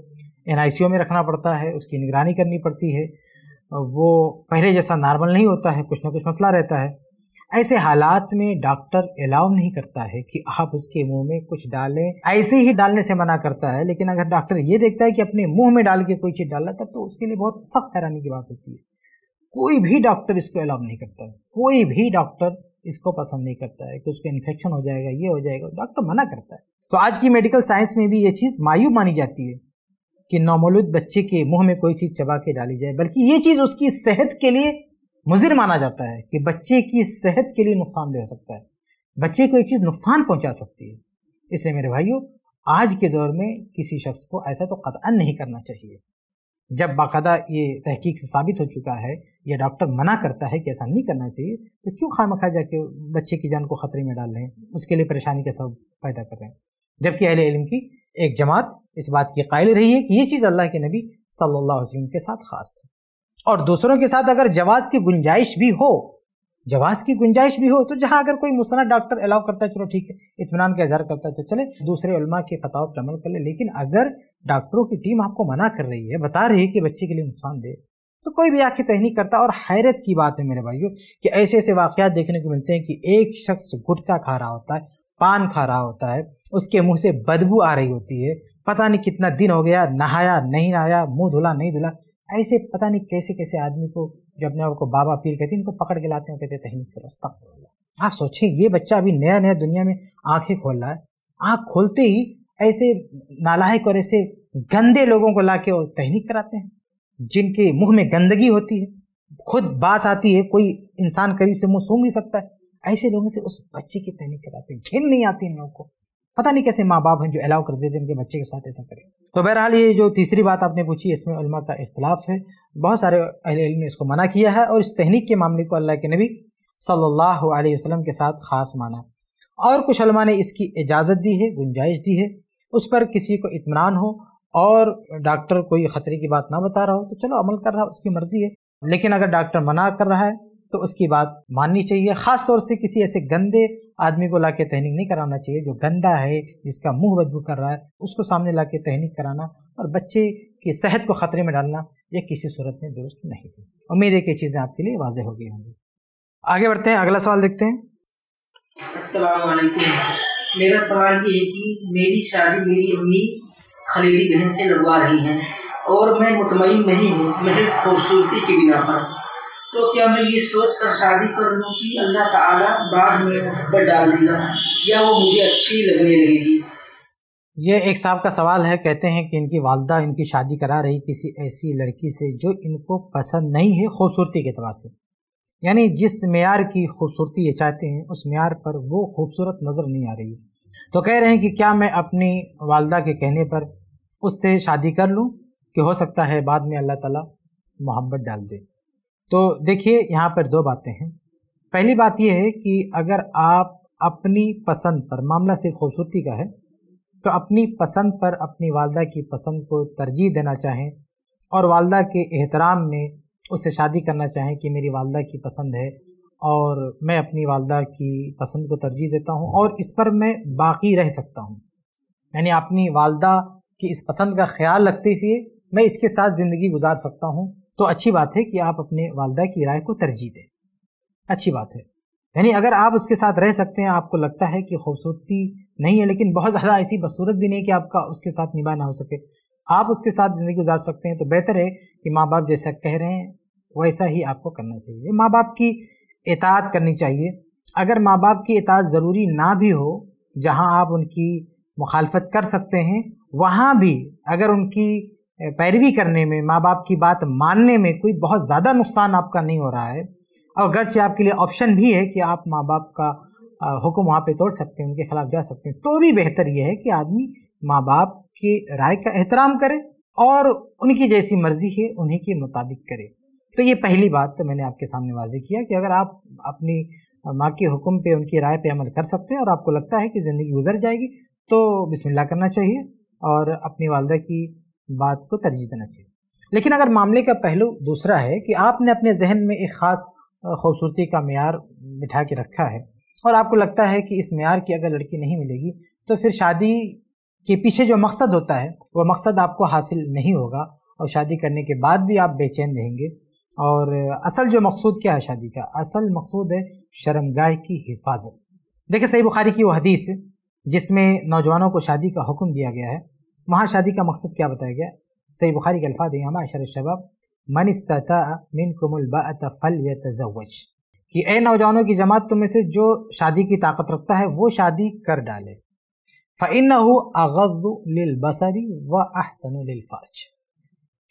एन में रखना पड़ता है उसकी निगरानी करनी पड़ती है वो पहले जैसा नॉर्मल नहीं होता है कुछ ना कुछ मसला रहता है ऐसे हालात में डॉक्टर अलाउ नहीं करता है कि आप उसके मुंह में कुछ डालें ऐसे ही डालने से मना करता है लेकिन अगर डॉक्टर ये देखता है कि अपने मुंह में डाल के कोई चीज़ डाला तब तो उसके लिए बहुत सख्त हैरानी की बात होती है कोई भी डॉक्टर इसको अलाउ नहीं करता है कोई भी डॉक्टर इसको पसंद नहीं करता है कि उसको इन्फेक्शन हो जाएगा ये हो जाएगा डॉक्टर मना करता है तो आज की मेडिकल साइंस में भी ये चीज़ मायूब मानी जाती है कि नामोलूद बच्चे के मुंह में कोई चीज़ चबा के डाली जाए बल्कि ये चीज़ उसकी सेहत के लिए मुजिर माना जाता है कि बच्चे की सेहत के लिए नुकसानदेह हो सकता है बच्चे को ये चीज़ नुकसान पहुंचा सकती है इसलिए मेरे भाइयों आज के दौर में किसी शख्स को ऐसा तो कतअन नहीं करना चाहिए जब बाकायदा ये तहकीक से साबित हो चुका है या डॉक्टर मना करता है कि ऐसा नहीं करना चाहिए तो क्यों खाम खा जाके बच्चे की जान को ख़तरे में डाल रहे हैं उसके लिए परेशानी का सब पैदा कर रहे हैं जबकि अहिल की एक जमात इस बात की कायल रही है कि ये चीज़ अल्लाह के नबी सल्ला अलैहि के साथ ख़ास थी और दूसरों के साथ अगर जवाज़ की गुंजाइश भी हो जवाज़ की गुंजाइश भी हो तो जहाँ अगर कोई मुसना डॉक्टर अलाउ करता है चलो ठीक है इतमान का इजहार करता है तो चले दूसरे उलमा के फताव पर अमल कर ले। लेकिन अगर डॉक्टरों की टीम आपको मना कर रही है बता रही है कि बच्चे के लिए नुकसान दे तो कोई भी आँखें तह नहीं करता और हैरत की बात है मेरे भाइयों कि ऐसे ऐसे वाक़ देखने को मिलते हैं कि एक शख्स गुटखा खा रहा होता है पान खा रहा होता है उसके मुँह से बदबू आ रही होती है पता नहीं कितना दिन हो गया नहाया नहीं नहाया मुंह धुला नहीं धुला ऐसे पता नहीं कैसे कैसे आदमी को जो अपने आप को बाबा पीर कहते हैं इनको पकड़ के लाते हैं कहते तहनीक करो अस्तफ़ आप सोचिए ये बच्चा अभी नया नया दुनिया में आंखें खोल रहा है आँख खोलते ही ऐसे नालायक और ऐसे गंदे लोगों को ला के और तहनीक कराते हैं जिनके मुंह में गंदगी होती है खुद बास आती है कोई इंसान करीब से मुंह सूंघ नहीं सकता है ऐसे लोगों से उस बच्चे की तहनीक कराते हैं घिन नहीं आती इन लोगों को पता नहीं कैसे माँ बाप हैं जो अलाउ कर देते हैं उनके बच्चे के साथ ऐसा करें तो बहरहाल ये जो तीसरी बात आपने पूछी इसमें उलमा का इख्तलाफ है बहुत सारे अहल ने इसको मना किया है और इस तहनीक के मामले को अल्लाह के नबी सल्लल्लाहु अलैहि वसल्लम के साथ ख़ास माना और कुछ अलमा ने इसकी इजाज़त दी है गुंजाइश दी है उस पर किसी को इतमान हो और डॉक्टर कोई ख़तरे की बात ना बता रहा हो तो चलो अमल कर रहा उसकी मर्ज़ी है लेकिन अगर डॉक्टर मना कर रहा है तो उसकी बात माननी चाहिए ख़ास तौर से किसी ऐसे गंदे आदमी को ला के तहनीक नहीं कराना चाहिए जो गंदा है जिसका मुंह बदबू कर रहा है उसको सामने ला के तहनीक कराना और बच्चे की सेहत को ख़तरे में डालना ये किसी सूरत में दुरुस्त नहीं है उम्मीद है कि चीज़ें आपके लिए वाजह हो गई होंगी आगे बढ़ते हैं अगला सवाल देखते हैं मेरा सवाल ये है कि मेरी शादी मेरी अम्मी खलीली बहन से लगवा रही हैं और मैं मुतमिन नहीं हूँ महज खूबसूरती के बिना पर तो क्या मैं ये सोच कर शादी कर लूँ कि अल्लाह ताला बाद में मुहब्बत डाल देगा या वो मुझे अच्छी लगने लगेगी ये एक साहब का सवाल है कहते हैं कि इनकी वालदा इनकी शादी करा रही किसी ऐसी लड़की से जो इनको पसंद नहीं है खूबसूरती के अतबार से यानी जिस मैार की खूबसूरती ये चाहते हैं उस मैार पर वो खूबसूरत नज़र नहीं आ रही तो कह रहे हैं कि क्या मैं अपनी वालदा के कहने पर उससे शादी कर लूँ कि हो सकता है बाद में अल्लाह तला मोहब्बत डाल दे तो देखिए यहाँ पर दो बातें हैं पहली बात यह है कि अगर आप अपनी पसंद पर मामला सिर्फ खूबसूरती का है तो अपनी पसंद पर अपनी वालदा की पसंद को तरजीह देना चाहें और वालदा के एहतराम में उससे शादी करना चाहें कि मेरी वालदा की पसंद है और मैं अपनी वालदा की पसंद को तरजीह देता हूँ और इस पर मैं बाकी रह सकता हूँ यानी अपनी वालदा की इस पसंद का ख्याल रखते हुए मैं इसके साथ ज़िंदगी गुजार सकता हूँ तो अच्छी बात है कि आप अपने वालदा की राय को तरजीह दें अच्छी बात है यानी अगर आप उसके साथ रह सकते हैं आपको लगता है कि खूबसूरती नहीं है लेकिन बहुत ज़्यादा ऐसी बदसूरत भी नहीं कि आपका उसके साथ निभा ना हो सके आप उसके साथ ज़िंदगी गुजार सकते हैं तो बेहतर है कि माँ बाप जैसा कह रहे हैं वैसा ही आपको करना चाहिए माँ बाप की इतात करनी चाहिए अगर माँ बाप की इतात ज़रूरी ना भी हो जहाँ आप उनकी मुखालफत कर सकते हैं वहाँ भी अगर उनकी पैरवी करने में माँ बाप की बात मानने में कोई बहुत ज़्यादा नुकसान आपका नहीं हो रहा है और गर्च आपके लिए ऑप्शन भी है कि आप माँ बाप का हुक्म वहाँ पे तोड़ सकते हैं उनके ख़िलाफ़ जा सकते हैं तो भी बेहतर यह है कि आदमी माँ बाप की राय का एहतराम करे और उनकी जैसी मर्ज़ी है उन्हीं के मुताबिक करे तो ये पहली बात तो मैंने आपके सामने वाजे किया कि अगर आप अपनी माँ के हुक्म पे उनकी राय पे अमल कर सकते हैं और आपको लगता है कि ज़िंदगी गुजर जाएगी तो बिस्मिल्लाह करना चाहिए और अपनी वालदा की बात को तरजीह देना चाहिए लेकिन अगर मामले का पहलू दूसरा है कि आपने अपने जहन में एक ख़ास खूबसूरती का मैार बिठा के रखा है और आपको लगता है कि इस मैार की अगर लड़की नहीं मिलेगी तो फिर शादी के पीछे जो मकसद होता है वह मकसद आपको हासिल नहीं होगा और शादी करने के बाद भी आप बेचैन रहेंगे और असल जो मकसूद क्या है शादी का असल मकसूद है शर्मगाह की हिफाजत देखिए सही बुखारी की वो हदीस जिसमें नौजवानों को शादी का हुक्म दिया गया है वहाँ शादी का मकसद क्या बताया गया सही बुखारी के अल्फाज हैं हमारा शबाब मन मिन कुमुलबात फल तजवज कि ए नौजवानों की जमात तुम्हें से जो शादी की ताकत रखता है वो शादी कर डाले फ़िन अगज़ुलबसरी व अहसनफर्ज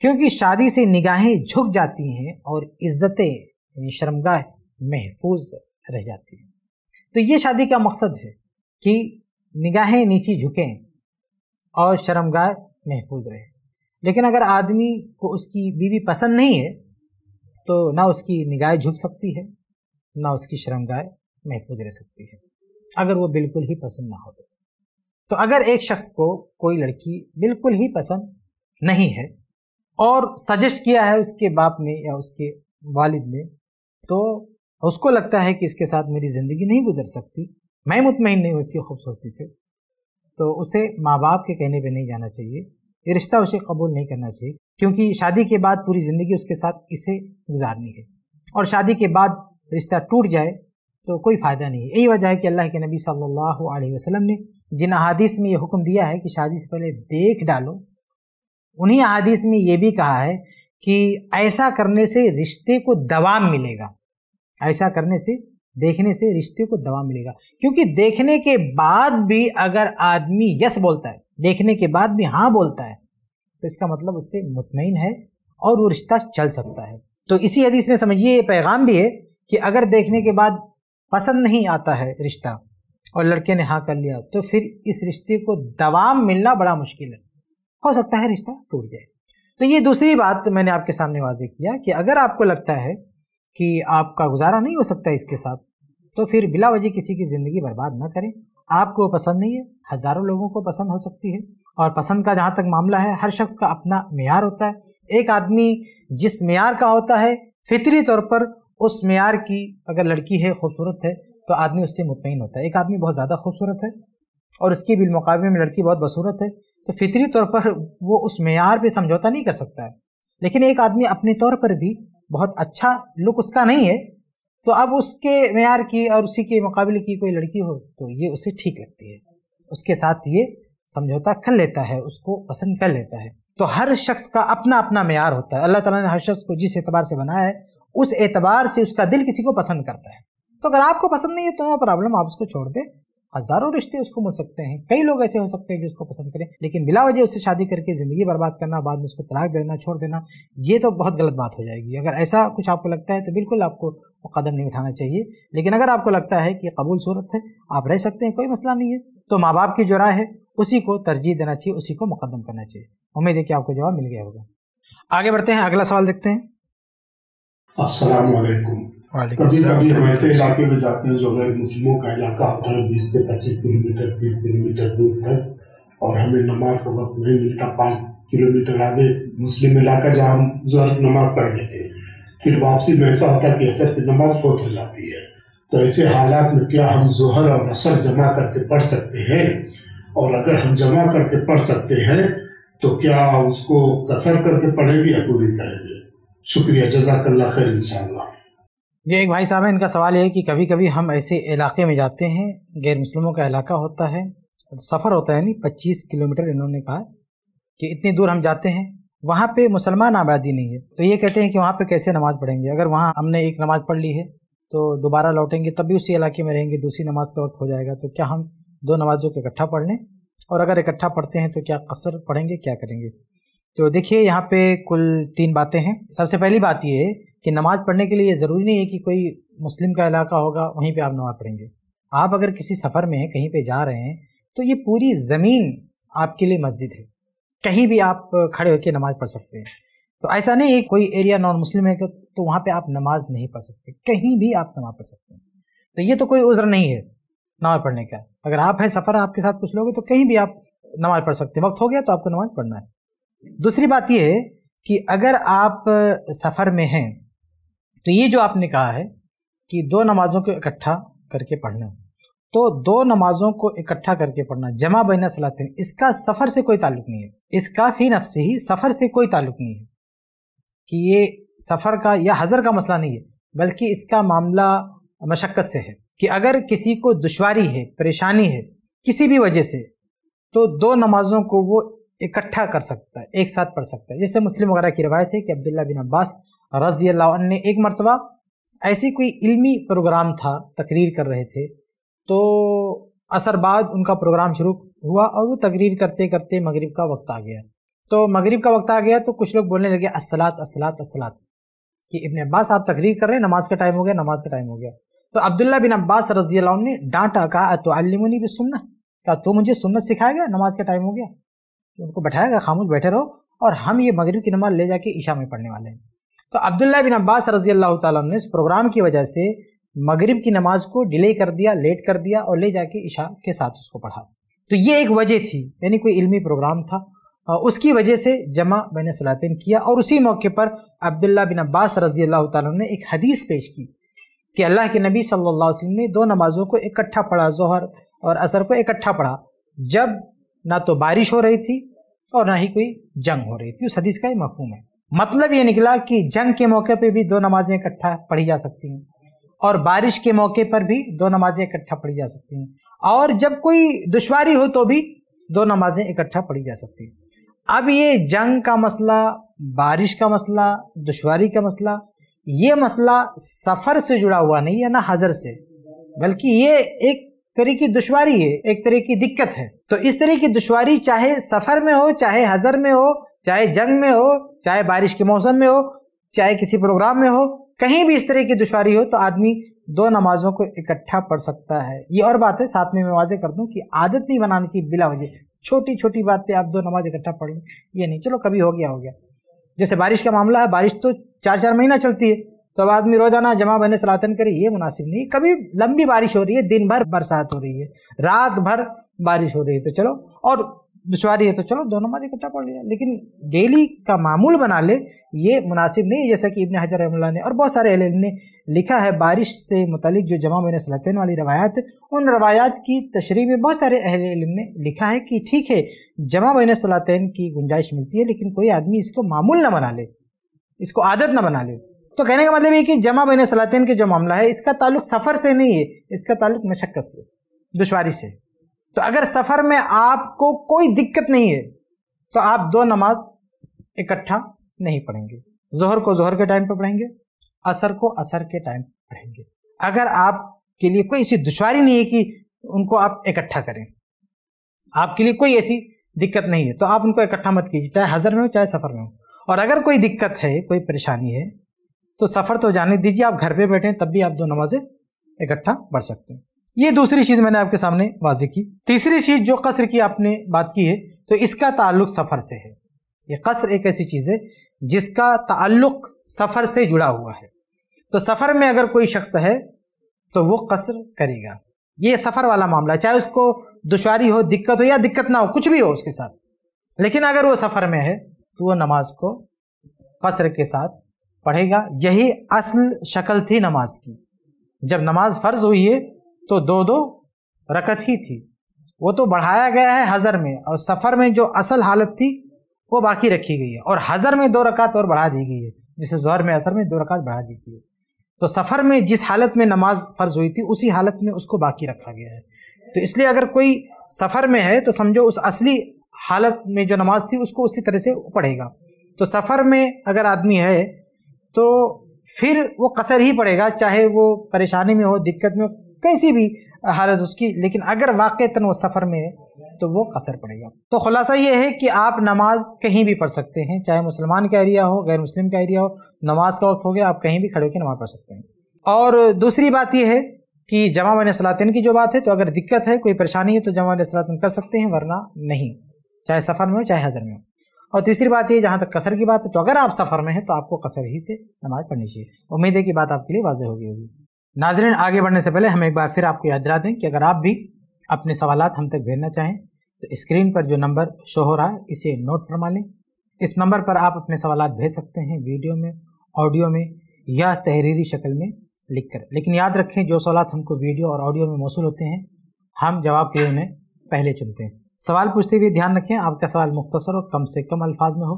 क्योंकि शादी से निगाहें झुक जाती हैं और इज़्ज़तें यानी शर्मगाह महफूज रह जाती हैं तो ये शादी का मकसद है कि निगाहें नीची झुकें और शर्मगाह महफूज रहे लेकिन अगर आदमी को उसकी बीवी पसंद नहीं है तो ना उसकी निगाह झुक सकती है ना उसकी शर्मगाह महफूज रह सकती है अगर वो बिल्कुल ही पसंद ना हो तो तो अगर एक शख्स को कोई लड़की बिल्कुल ही पसंद नहीं है और सजेस्ट किया है उसके बाप ने या उसके वालिद ने तो उसको लगता है कि इसके साथ मेरी ज़िंदगी नहीं गुजर सकती मैं मुतमिन नहीं हूँ इसकी खूबसूरती से तो उसे माँ बाप के कहने पर नहीं जाना चाहिए ये रिश्ता उसे कबूल नहीं करना चाहिए क्योंकि शादी के बाद पूरी ज़िंदगी उसके साथ इसे गुजारनी है और शादी के बाद रिश्ता टूट जाए तो कोई फ़ायदा नहीं है यही वजह है कि अल्लाह के नबी सल्लल्लाहु अलैहि वसल्लम ने जिन अहादीस में ये हुक्म दिया है कि शादी से पहले देख डालो उन्हीं अहादीस में ये भी कहा है कि ऐसा करने से रिश्ते को दबाव मिलेगा ऐसा करने से देखने से रिश्ते को दवा मिलेगा क्योंकि देखने के बाद भी अगर आदमी यस बोलता है देखने के बाद भी हाँ बोलता है तो इसका मतलब उससे मुतमिन है और वो रिश्ता चल सकता है तो इसी हदीस में समझिए ये पैगाम भी है कि अगर देखने के बाद पसंद नहीं आता है रिश्ता और लड़के ने हाँ कर लिया तो फिर इस रिश्ते को दवाम मिलना बड़ा मुश्किल है हो सकता है रिश्ता टूट जाए तो ये दूसरी बात मैंने आपके सामने वाजे किया कि अगर आपको लगता है कि आपका गुजारा नहीं हो सकता इसके साथ तो फिर बिला वजह किसी की ज़िंदगी बर्बाद ना करें आपको पसंद नहीं है हज़ारों लोगों को पसंद हो सकती है और पसंद का जहाँ तक मामला है हर शख्स का अपना मैार होता है एक आदमी जिस मैार का होता है फितरी तौर पर उस मैार की अगर लड़की है खूबसूरत है तो आदमी उससे मुतमिन होता है एक आदमी बहुत ज़्यादा खूबसूरत है और उसके बिलमुकाबले में लड़की बहुत बसूरत है तो फितरी तौर पर वो उस मैार पर समझौता नहीं कर सकता है लेकिन एक आदमी अपने तौर पर भी बहुत अच्छा लुक उसका नहीं है तो अब उसके मैार की और उसी के मुकाबले की कोई लड़की हो तो ये उसे ठीक लगती है उसके साथ ये समझौता कर लेता है उसको पसंद कर लेता है तो हर शख्स का अपना अपना मैार होता है अल्लाह ताला ने हर शख्स को जिस एतबार से बनाया है उस एतबार से उसका दिल किसी को पसंद करता है तो अगर आपको पसंद नहीं है तो नो प्रॉब्लम आप उसको छोड़ दें हजारों रिश्ते उसको मिल सकते हैं कई लोग ऐसे हो सकते हैं जो उसको पसंद करें लेकिन बिला वजह उससे शादी करके ज़िंदगी बर्बाद करना बाद में उसको तलाक देना छोड़ देना ये तो बहुत गलत बात हो जाएगी अगर ऐसा कुछ आपको लगता है तो बिल्कुल आपको कदम नहीं उठाना चाहिए लेकिन अगर आपको लगता है कि कबूल सूरत है आप रह सकते हैं कोई मसला नहीं है तो माँ बाप की जो राय है उसी को तरजीह देना चाहिए उसी को मुकदम करना चाहिए उम्मीद है कि आपको जवाब मिल गया होगा आगे बढ़ते हैं अगला सवाल देखते हैं असल कभी कभी हम ऐसे इलाके में जाते हैं जो अगर मुस्लिमों का इलाका होता है बीस से पच्चीस किलोमीटर तीस किलोमीटर दूर तक और हमें नमाज का वक्त नहीं मिलता पाँच किलोमीटर आगे मुस्लिम इलाका जहाँ हम जहर नमाज पढ़ लेते हैं फिर वापसी में ऐसा होता है कि असर की नमाज फोत हो जाती है तो ऐसे हालात में क्या हम जोहर और असर जमा करके पढ़ सकते हैं और अगर हम जमा करके पढ़ सकते हैं तो क्या उसको कसर करके पढ़ेंगे या पूरी करेंगे शुक्रिया जजाकल्ला खैर इंशाल्लाह जी एक भाई साहब है इनका सवाल है कि कभी कभी हम ऐसे इलाके में जाते हैं गैर मुस्लिमों का इलाका होता है सफ़र होता है नहीं पच्चीस किलोमीटर इन्होंने कहा कि इतनी दूर हम जाते हैं वहाँ पे मुसलमान आबादी नहीं है तो ये कहते हैं कि वहाँ पे कैसे नमाज़ पढ़ेंगे अगर वहाँ हमने एक नमाज़ पढ़ ली है तो दोबारा लौटेंगे तब भी उसी इलाके में रहेंगे दूसरी नमाज का वक्त हो जाएगा तो क्या हम दो नमाज़ों को इकट्ठा पढ़ लें और अगर इकट्ठा पढ़ते हैं तो क्या कसर पढ़ेंगे क्या करेंगे तो देखिए यहाँ पे कुल तीन बातें हैं सबसे पहली बात ये है कि नमाज पढ़ने के लिए ज़रूरी नहीं है कि कोई मुस्लिम का इलाका होगा वहीं पे आप नमाज पढ़ेंगे आप अगर किसी सफ़र में हैं कहीं पे जा रहे हैं तो ये पूरी ज़मीन आपके लिए मस्जिद है कहीं भी आप खड़े होकर नमाज पढ़ सकते हैं तो ऐसा नहीं है कोई एरिया नॉन मुस्लिम है तो वहाँ पर आप नमाज नहीं पढ़ सकते कहीं भी आप नमाज पढ़ सकते हैं तो ये तो कोई उज़र नहीं है नमाज पढ़ने का अगर आप हैं सफ़र आपके साथ कुछ लोग हैं तो कहीं भी आप नमाज पढ़ सकते हैं वक्त हो गया तो आपको नमाज पढ़ना है दूसरी बात यह है कि अगर आप सफ़र में हैं तो ये जो आपने कहा है कि दो नमाज़ों को इकट्ठा करके पढ़ना तो दो नमाज़ों को इकट्ठा करके पढ़ना जमा बैना सलातिन इसका सफ़र से कोई ताल्लुक नहीं है इसका फी नफ ही सफ़र से कोई ताल्लुक नहीं है कि ये सफ़र का या हज़र का मसला नहीं है बल्कि इसका मामला मशक्क़त से है कि अगर किसी को दुशारी है परेशानी है किसी भी वजह से तो दो नमाज़ों को वो इकट्ठा कर सकता है एक साथ पढ़ सकता है जैसे मुस्लिम वगैरह की रवायत है कि अब्दुल्ला बिन अब्बास रज़ी अल्लाह ने एक मरतबा ऐसे कोई इल्मी प्रोग्राम था तकरीर कर रहे थे तो असर बाद उनका प्रोग्राम शुरू हुआ और वो तकरीर करते करते मगरिब का वक्त आ गया तो मगरिब का वक्त आ गया तो कुछ लोग बोलने लगे असलात असलात असलात कि इबन अब्बास आप तकरीर कर रहे हैं नमाज का टाइम हो गया नमाज का टाइम हो गया तो अब्दुल्ला बिन अब्बास रजी अल्लाह ने डांटा कहा तो अलमुनी भी सुनना कहा तो मुझे सुनना सिखाएगा नमाज का टाइम हो गया उनको बैठाएगा खामोश बैठे रहो और हम ये मग़रब की नमाज ले जाके ईशा में पढ़ने वाले हैं तो अब्दुल्ला बिन अब्बास रजी अल्लाह तुम ने इस प्रोग्राम की वजह से मगरिब की नमाज को डिले कर दिया लेट कर दिया और ले जाके इशा के साथ उसको पढ़ा तो ये एक वजह थी यानी कोई इल्मी प्रोग्राम था उसकी वजह से जमा मैंने सलातिन किया और उसी मौके पर अब्दुल्ला बिन अब्बास रजी अल्लाह तुम ने एक हदीस पेश की कि अल्लाह के नबी सल्ला अलैहि ने दो नमाज़ों को इकट्ठा पढ़ा जहर और असर को इकट्ठा पढ़ा जब ना तो बारिश हो रही थी और ना ही कोई जंग हो रही थी उस हदीस का ही मफहूम है मतलब ये निकला कि जंग के मौके पे भी दो नमाजें इकट्ठा पढ़ी जा सकती हैं और बारिश के मौके पर भी दो नमाजें इकट्ठा पढ़ी जा सकती हैं और जब कोई दुश्वारी हो तो भी दो नमाजें इकट्ठा पढ़ी जा सकती हैं अब ये जंग का मसला बारिश का मसला दुश्वारी का मसला ये मसला सफ़र से जुड़ा हुआ नहीं है ना हज़र से बल्कि ये एक तरह की दुश्वारी है एक तरह की दिक्कत है तो इस तरह की दुश्वारी चाहे सफ़र में हो चाहे हज़र में हो चाहे जंग में हो चाहे बारिश के मौसम में हो चाहे किसी प्रोग्राम में हो कहीं भी इस तरह की दुशारी हो तो आदमी दो नमाजों को इकट्ठा पढ़ सकता है ये और बात है साथ में मैं वाजे कर दूँ कि आदत नहीं बनानी चाहिए बिला वजह छोटी छोटी बात पे आप दो नमाज इकट्ठा पढ़ लें ये नहीं चलो कभी हो गया हो गया जैसे बारिश का मामला है बारिश तो चार चार महीना चलती है तो अब आदमी रोजाना जमा बने सलातन करे ये मुनासिब नहीं कभी लंबी बारिश हो रही है दिन भर बरसात हो रही है रात भर बारिश हो रही है तो चलो और दुशारी है तो चलो दोनों नमाज इकट्ठा पढ़ लिया लेकिन डेली का मामूल बना ले ये मुनासिब नहीं है जैसा कि इबन हजर रहमल्ला ने और बहुत सारे अहल ने लिखा है बारिश से मुतलिक जो जमा मैंने सलतन वाली रवायात उन रवायात की तशरी में बहुत सारे अहल इलम ने लिखा है कि ठीक है जमा मैंने सलातन की गुंजाइश मिलती है लेकिन कोई आदमी इसको मामूल ना बना ले इसको आदत ना बना ले तो कहने का मतलब ये कि जमा बैन सलातन के जो मामला है इसका ताल्लुक सफ़र से नहीं है इसका ताल्लुक मशक्क़त से दुशारी से तो अगर सफ़र में आपको कोई दिक्कत नहीं है तो आप दो नमाज इकट्ठा नहीं पढ़ेंगे जहर को जहर के टाइम पर पढ़ेंगे असर को असर के टाइम पर पढ़ेंगे अगर आपके लिए कोई ऐसी दुशारी नहीं है कि उनको आप इकट्ठा करें आपके लिए कोई ऐसी दिक्कत नहीं है तो आप उनको इकट्ठा मत कीजिए चाहे हज़र में हो चाहे सफ़र में हो और अगर कोई दिक्कत है कोई परेशानी है तो सफ़र तो जाने दीजिए आप घर पे बैठे तब भी आप दो नमाज़ें इकट्ठा पढ़ सकते हैं ये दूसरी चीज़ मैंने आपके सामने वाजी की तीसरी चीज़ जो कसर की आपने बात की है तो इसका ताल्लुक सफ़र से है ये कसर एक ऐसी चीज़ है जिसका ताल्लुक सफ़र से जुड़ा हुआ है तो सफ़र में अगर कोई शख्स है तो वो कसर करेगा ये सफ़र वाला मामला चाहे उसको दुशारी हो दिक्कत हो या दिक्कत ना हो कुछ भी हो उसके साथ लेकिन अगर वो सफ़र में है तो वो नमाज को कसर के साथ पढ़ेगा यही असल शक्ल थी नमाज की जब नमाज फ़र्ज़ हुई है तो दो दो रकत ही थी वो तो बढ़ाया गया है हज़र में और सफ़र में जो असल हालत थी वो बाकी रखी गई है और हज़र में दो रक़त और बढ़ा दी गई है जिसे जहर में असर में दो रक़त बढ़ा दी गई है तो सफ़र में जिस हालत में नमाज फ़र्ज हुई थी उसी हालत में उसको बाकी रखा गया है तो इसलिए अगर कोई सफ़र में है तो समझो उस असली हालत में जो नमाज थी उसको उसी तरह से पढ़ेगा तो सफ़र में अगर आदमी है तो फिर वो कसर ही पड़ेगा चाहे वो परेशानी में हो दिक्कत में हो कैसी भी हालत उसकी लेकिन अगर वाक़ता वो सफ़र में है तो वो कसर पड़ेगा तो खुलासा ये है कि आप नमाज कहीं भी पढ़ सकते हैं चाहे मुसलमान का एरिया हो गैर मुस्लिम का एरिया हो नमाज का वक्त हो गया आप कहीं भी खड़े होकर नमाज़ पढ़ सकते हैं और दूसरी बात यह है कि जमा वाले सलातिन की जो बात है तो अगर दिक्कत है कोई परेशानी है तो जमा वाले सलातिन कर सकते हैं वरना नहीं चाहे सफ़र में हो चाहे हज़र में हो और तीसरी बात ये जहाँ तक कसर की बात है तो अगर आप सफ़र में हैं तो आपको कसर ही से नमाज़ पढ़नी चाहिए उम्मीद है कि बात आपके लिए वाजह होगी होगी नाजरन आगे बढ़ने से पहले हम एक बार फिर आपको याद दिला दें कि अगर आप भी अपने सवाल हम तक भेजना चाहें तो स्क्रीन पर जो नंबर शो हो रहा है इसे नोट फरमा लें इस नंबर पर आप अपने सवाल भेज सकते हैं वीडियो में ऑडियो में या तहरीरी शक्ल में लिख कर लेकिन याद रखें जो सवाल हमको वीडियो और ऑडियो में मौसू होते हैं हम जवाब के उन्हें पहले चुनते हैं सवाल पूछते हुए ध्यान रखें आपका सवाल मुख्तसर हो कम से कम अल्फाज में हो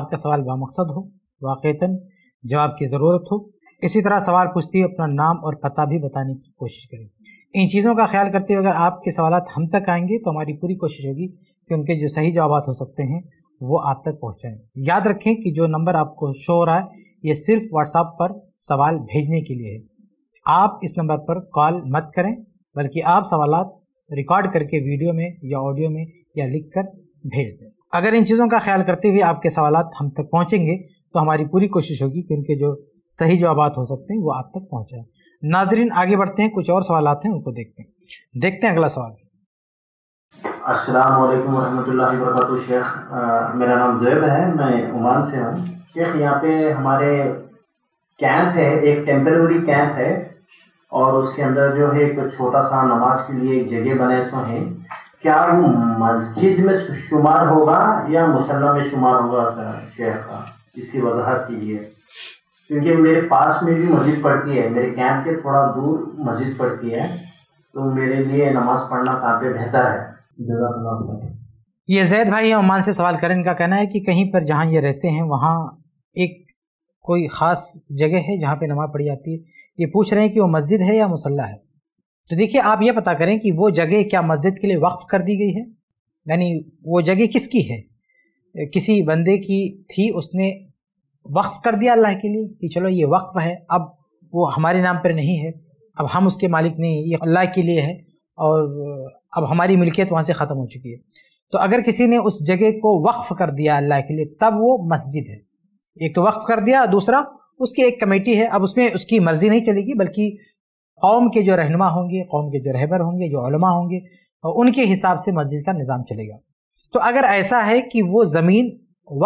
आपका सवाल बामकसद हो वाक़ता जवाब की ज़रूरत हो इसी तरह सवाल पूछती हुई अपना नाम और पता भी बताने की कोशिश करें इन चीज़ों का ख्याल करते हुए अगर आपके सवाल हम तक आएंगे तो हमारी पूरी कोशिश होगी कि उनके जो सही जवाब हो सकते हैं वो आप तक पहुँचाएँ याद रखें कि जो नंबर आपको शो हो रहा है ये सिर्फ व्हाट्सएप पर सवाल भेजने के लिए है आप इस नंबर पर कॉल मत करें बल्कि आप सवाल रिकॉर्ड करके वीडियो में या ऑडियो में या लिख कर भेज दें अगर इन चीज़ों का ख्याल करते हुए आपके सवाल हम तक पहुँचेंगे तो हमारी पूरी कोशिश होगी कि उनके जो सही जवाब हो सकते हैं वो आप तक पहुँचाएँ नाजरीन आगे बढ़ते हैं कुछ और सवाल आते हैं उनको देखते हैं देखते हैं अगला सवाल अस्सलाम वालेकुम रहमतुल्लाहि शेख मेरा नाम जैब है मैं उमान से हूँ शेख यहाँ पे हमारे कैंप है एक टेम्पररी कैंप है और उसके अंदर जो है एक छोटा सा नमाज के लिए एक जगह बने सो है क्या वो मस्जिद में शुमार होगा या मुसल्ला में शुमार होगा शेख का इसकी वजाहत कीजिए क्योंकि मेरे पास में भी मस्जिद पड़ती है मेरे कैंप के थोड़ा दूर मस्जिद पड़ती है तो मेरे लिए नमाज पढ़ना काफ़ी बेहतर है ये जैद भाई ओमान से सवाल करें इनका कहना है कि कहीं पर जहाँ ये रहते हैं वहाँ एक कोई ख़ास जगह है जहाँ पे नमाज पढ़ी जाती है ये पूछ रहे हैं कि वो मस्जिद है या मुसल्ला है तो देखिए आप ये पता करें कि वो जगह क्या मस्जिद के लिए वक्फ़ कर दी गई है यानी वो जगह किसकी है किसी बंदे की थी उसने वक्फ कर दिया अल्लाह के लिए कि चलो ये वक्फ है अब वो हमारे नाम पर नहीं है अब हम उसके मालिक नहीं ये अल्लाह के लिए है और अब हमारी मिल्कियत वहाँ से ख़त्म हो चुकी है तो अगर किसी ने उस जगह को वक्फ कर दिया अल्लाह के लिए तब वो मस्जिद है एक तो वक्फ कर दिया दूसरा उसकी एक कमेटी है अब उसमें उसकी मर्ज़ी नहीं चलेगी बल्कि कौम के जो रहनमा होंगे कौम के जो रहबर होंगे जो अलमा होंगे उनके हिसाब से मस्जिद का निज़ाम चलेगा तो अगर ऐसा है कि वो ज़मीन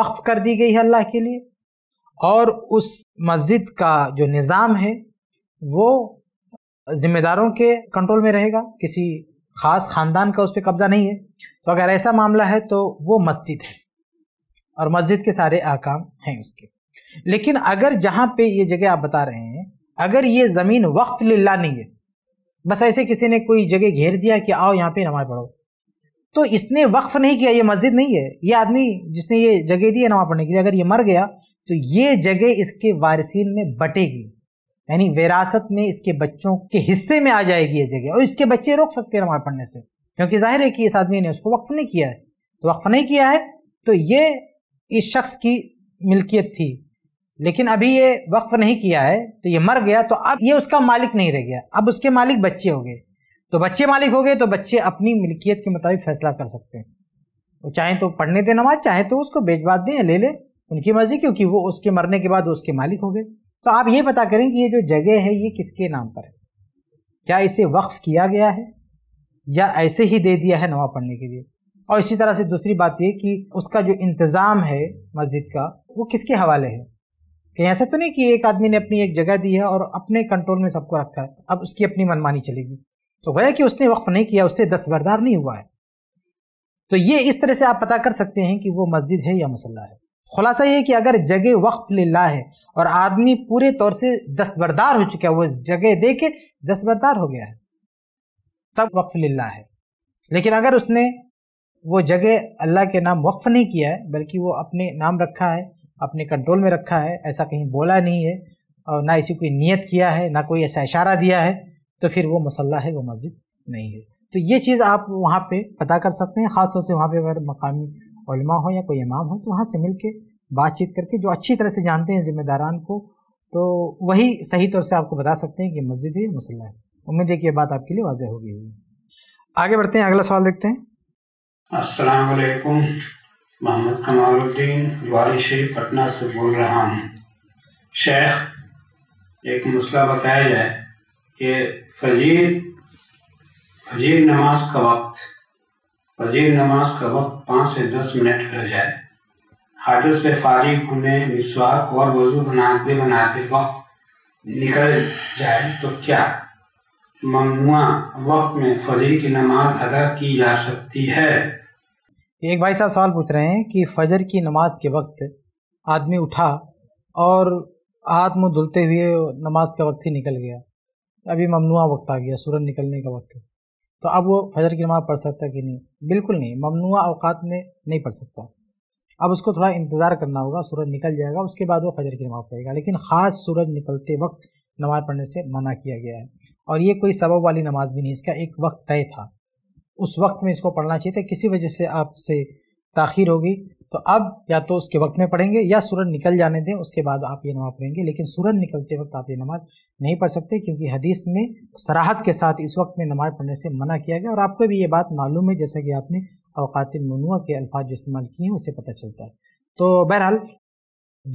वक्फ़ कर दी गई है अल्लाह के लिए और उस मस्जिद का जो निज़ाम है वो ज़िम्मेदारों के कंट्रोल में रहेगा किसी ख़ास ख़ानदान का उस पर कब्ज़ा नहीं है तो अगर ऐसा मामला है तो वो मस्जिद है और मस्जिद के सारे आकाम हैं उसके लेकिन अगर जहाँ पे ये जगह आप बता रहे हैं अगर ये ज़मीन वक्फ लिल्ला नहीं है बस ऐसे किसी ने कोई जगह घेर दिया कि आओ यहाँ पे नमाज पढ़ो तो इसने वक्फ नहीं किया ये मस्जिद नहीं है ये आदमी जिसने ये जगह दी है नमाज पढ़ने के लिए अगर ये मर गया तो ये जगह इसके वारिसीन में बटेगी यानी विरासत में इसके बच्चों के हिस्से में आ जाएगी ये जगह और इसके बच्चे रोक सकते हैं नमाज पढ़ने से क्योंकि जाहिर है कि इस आदमी ने उसको वक्फ नहीं किया है तो वक्फ नहीं किया है तो ये इस शख्स की मिल्कियत थी लेकिन अभी ये वक्फ नहीं किया है तो ये मर गया तो अब ये उसका मालिक नहीं रह गया अब उसके मालिक बच्चे हो गए तो बच्चे मालिक हो गए तो बच्चे अपनी मिल्कियत के मुताबिक फैसला कर सकते हैं वो चाहे तो पढ़ने दें नमाज चाहे तो उसको बेचवा दें ले ले उनकी मर्जी क्योंकि वो उसके मरने के बाद उसके मालिक हो गए तो आप ये पता करें कि ये जो जगह है ये किसके नाम पर है क्या इसे वक्फ किया गया है या ऐसे ही दे दिया है नमाज पढ़ने के लिए और इसी तरह से दूसरी बात ये कि उसका जो इंतज़ाम है मस्जिद का वो किसके हवाले है कहीं ऐसा तो नहीं कि एक आदमी ने अपनी एक जगह दी है और अपने कंट्रोल में सबको रखा है अब उसकी अपनी मनमानी चलेगी तो वह कि उसने वक्फ नहीं किया उससे दस्तबरदार नहीं हुआ है तो ये इस तरह से आप पता कर सकते हैं कि वो मस्जिद है या मसल्ला है खुलासा ये कि अगर जगह वक्फ ला है और आदमी पूरे तौर से दस्तबरदार हो चुका है वो जगह दे के दस्तबरदार हो गया है तब वक्फ ला है लेकिन अगर उसने वो जगह अल्लाह के नाम वक्फ नहीं किया है बल्कि वो अपने नाम रखा है अपने कंट्रोल में रखा है ऐसा कहीं बोला नहीं है और ना इसी कोई नियत किया है ना कोई ऐसा इशारा दिया है तो फिर वो मसल्ला है वो मस्जिद नहीं है तो ये चीज़ आप वहाँ पे पता कर सकते हैं ख़ासतौर से वहाँ पे अगर मकामी उलमा हो या कोई इमाम हो तो वहाँ से मिल के बातचीत करके जो अच्छी तरह से जानते हैं ज़िम्मेदारान को तो वही सही तौर से आपको बता सकते हैं कि मस्जिद है मसल है उम्मीद है कि यह बात आपके लिए वाजह होगी हुई आगे बढ़ते हैं अगला सवाल देखते हैं असलकुम मोहम्मद कमालुद्दीन शरीफ पटना से बोल रहा हूँ शेख एक मसला बताया जाए कि फजीर फजीर नमाज का वक्त फजीर नमाज का वक्त पाँच से दस मिनट रह जाए हाजत से फारिग होने मिसवाक और वजू बनाते बनाते वक्त निकल जाए तो क्या ममुआ वक्त में फजर की नमाज अदा की जा सकती है एक भाई साहब सवाल पूछ रहे हैं कि फजर की नमाज के वक्त आदमी उठा और हाथ मुँह धुलते हुए नमाज का वक्त ही निकल गया अभी ममनुआ वक्त आ गया सूरज निकलने का वक्त तो अब वो फजर की नमाज़ पढ़ सकता कि नहीं बिल्कुल नहीं ममनुआ अवकात में नहीं पढ़ सकता अब उसको थोड़ा इंतज़ार करना होगा सूरज निकल जाएगा उसके बाद वो फजर की नमाज़ पढ़ेगा लेकिन ख़ास सूरज निकलते वक्त नमाज़ पढ़ने से मना किया गया है और ये कोई सबब वाली नमाज भी नहीं इसका एक वक्त तय था उस वक्त में इसको पढ़ना चाहिए था किसी वजह से आपसे ताखिर होगी तो अब या तो उसके वक्त में पढ़ेंगे या सूरज निकल जाने दें उसके बाद आप ये नमाज पढ़ेंगे लेकिन सूरज निकलते वक्त आप ये नमाज नहीं पढ़ सकते क्योंकि हदीस में सराहत के साथ इस वक्त में नमाज पढ़ने से मना किया गया और आपको भी ये बात मालूम है जैसा कि आपने अवकात मनुआ के अल्फाज जो इस्तेमाल किए हैं उससे पता चलता है तो बहरहाल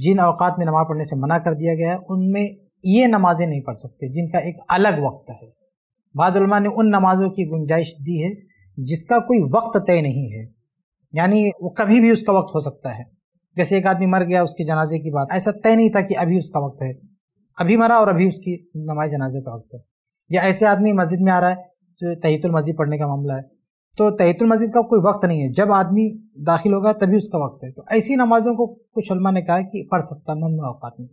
जिन अवकात में नमाज़ पढ़ने से मना कर दिया गया है उनमें ये नमाज़ें नहीं पढ़ सकते जिनका एक अलग वक्त है बाद ने उन नमाज़ों की गुंजाइश दी है जिसका कोई वक्त तय नहीं है यानी वो कभी भी उसका वक्त हो सकता है जैसे एक आदमी मर गया उसके जनाजे की बात ऐसा तय नहीं था कि अभी उसका वक्त है अभी मरा और अभी उसकी नमाज जनाजे का वक्त है या ऐसे आदमी मस्जिद में आ रहा है जो तहतुल मस्जिद पढ़ने का मामला है तो तहतुल मस्जिद का कोई वक्त नहीं है जब आदमी दाखिल होगा तभी उसका वक्त है तो ऐसी नमाज़ों को कुछ उलमा ने कहा कि पढ़ सकता ममन अवकात में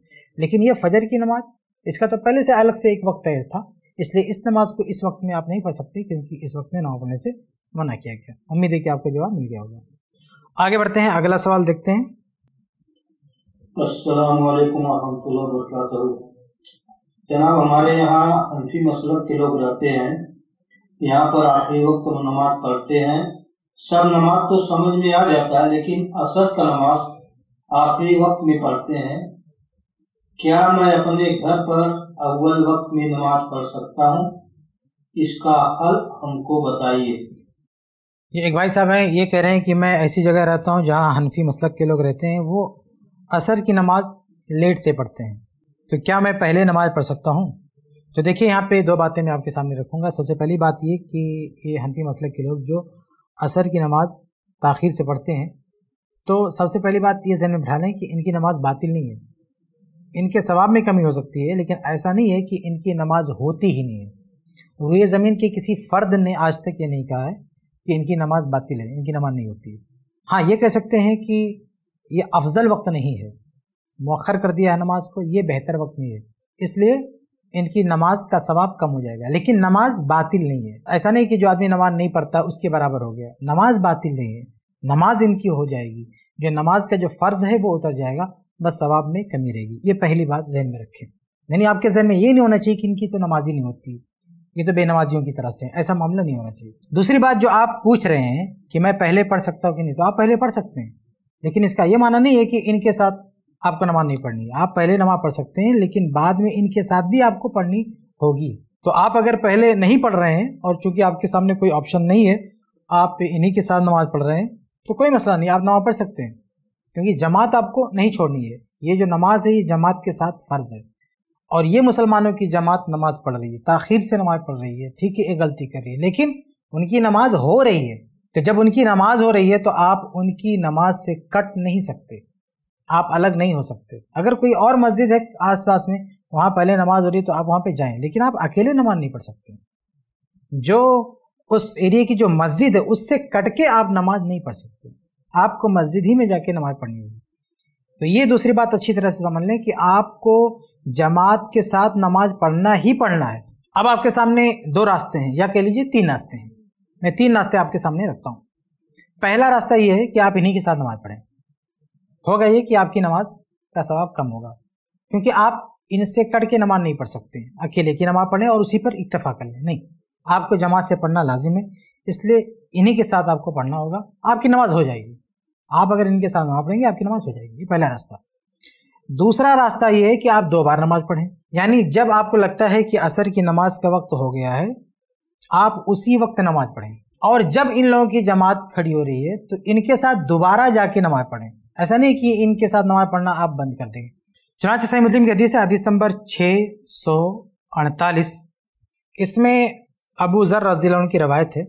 लेकिन यह फजर की नमाज इसका तो पहले से अलग से एक वक्त तय था इसलिए इस नमाज को इस वक्त में आप नहीं पढ़ सकते क्योंकि इस वक्त में नमा पढ़ने से मना किया गया उम्मीद है कि आपको जवाब मिल गया होगा आगे बढ़ते हैं अगला सवाल देखते हैं जनाब हमारे यहाँ हनफी मसलक के लोग रहते हैं यहाँ पर आखिरी वक्त तो नमाज पढ़ते हैं सब नमाज तो समझ में आ जाता है लेकिन असर का नमाज आखिरी वक्त में पढ़ते हैं क्या मैं अपने घर पर अव्वल वक्त में नमाज पढ़ सकता हूँ इसका हल हमको बताइए ये एक भाई साहब हैं ये कह रहे हैं कि मैं ऐसी जगह रहता हूँ जहाँ हनफी मसलक के लोग रहते हैं वो असर की नमाज लेट से पढ़ते हैं तो क्या मैं पहले नमाज पढ़ सकता हूँ तो देखिए यहाँ पे दो बातें मैं आपके सामने रखूँगा सबसे पहली बात ये कि ये हनफी मसलक के लोग जो असर की नमाज ताखिर से पढ़ते हैं तो सबसे पहली बात ये जहन में बैठा लें कि इनकी नमाज बातिल नहीं है इनके सवाब में कमी हो सकती है लेकिन ऐसा नहीं है कि इनकी नमाज होती ही नहीं है रुए ज़मीन के किसी फ़र्द ने आज तक ये नहीं कहा है कि इनकी नमाज बातिल है इनकी नमाज नहीं होती हाँ ये कह सकते हैं कि ये अफजल वक्त नहीं है मौखर कर दिया है नमाज को ये बेहतर वक्त नहीं है इसलिए इनकी नमाज का सवाब कम हो जाएगा लेकिन नमाज बातिल नहीं है ऐसा नहीं कि जो आदमी नमाज नहीं पढ़ता उसके बराबर हो गया नमाज बातिल नहीं है नमाज इनकी हो जाएगी जो नमाज का जो फ़र्ज़ है वो उतर जाएगा बस सवाब में कमी रहेगी ये पहली बात जहन में रखें यानी आपके जहन में ये नहीं होना चाहिए कि इनकी तो नमाज ही नहीं होती ये तो बेनमाजियों की तरह से ऐसा मामला नहीं होना चाहिए दूसरी बात जो आप पूछ रहे हैं कि मैं पहले पढ़ सकता हूँ कि नहीं तो आप पहले पढ़ सकते हैं लेकिन इसका ये माना नहीं है कि इनके साथ आपको नमाज नहीं पढ़नी है आप पहले नमाज पढ़ सकते हैं लेकिन बाद में इनके साथ भी आपको पढ़नी होगी तो आप अगर पहले नहीं पढ़ रहे हैं और चूंकि आपके सामने कोई ऑप्शन नहीं है आप इन्हीं के साथ नमाज पढ़ रहे हैं तो कोई मसला नहीं आप नमाज पढ़ सकते हैं क्योंकि जमात आपको नहीं छोड़नी है ये जो नमाज है ये जमात के साथ फ़र्ज़ है और ये मुसलमानों की जमात नमाज पढ़ रही है ताखिर से नमाज पढ़ रही है ठीक है ये गलती कर रही है लेकिन उनकी नमाज हो रही है तो जब उनकी नमाज हो रही है तो आप उनकी नमाज से कट नहीं सकते आप अलग नहीं हो सकते अगर कोई और मस्जिद है आसपास में वहाँ पहले नमाज हो रही है तो आप वहाँ पे जाएं लेकिन आप अकेले नमाज नहीं पढ़ सकते जो उस एरिया की जो मस्जिद है उससे कट के आप नमाज नहीं पढ़ सकते आपको मस्जिद ही में जाके नमाज पढ़नी होगी तो ये दूसरी बात अच्छी तरह से समझ लें कि आपको जमात के साथ नमाज पढ़ना ही पढ़ना है अब आपके सामने दो रास्ते हैं या कह लीजिए तीन रास्ते हैं मैं तीन रास्ते आपके सामने रखता हूँ पहला रास्ता ये है कि आप इन्हीं के साथ नमाज पढ़ें होगा ये कि आपकी नमाज का सवाब कम होगा क्योंकि आप इनसे कट के नमाज नहीं पढ़ सकते अकेले की नमाज पढ़ें और उसी पर इतफा कर लें नहीं आपको जमात से पढ़ना लाजिम है इसलिए इन्हीं के साथ आपको पढ़ना होगा आपकी नमाज हो जाएगी आप अगर इनके साथ नमाज पढ़ेंगे आपकी नमाज हो जाएगी पहला रास्ता दूसरा रास्ता ये है कि आप दो बार नमाज पढ़ें यानी जब आपको लगता है कि असर की नमाज का वक्त हो गया है आप उसी वक्त नमाज पढ़ें और जब इन लोगों की जमात खड़ी हो रही है तो इनके साथ दोबारा जाके नमाज पढ़ें ऐसा नहीं कि इनके साथ नमाज पढ़ना आप बंद कर देंगे चुनाच सही मुस्लिम की हदीस है हदीस नंबर छः सौ अड़तालीस इसमें अबू ज़र रजील की रवायत है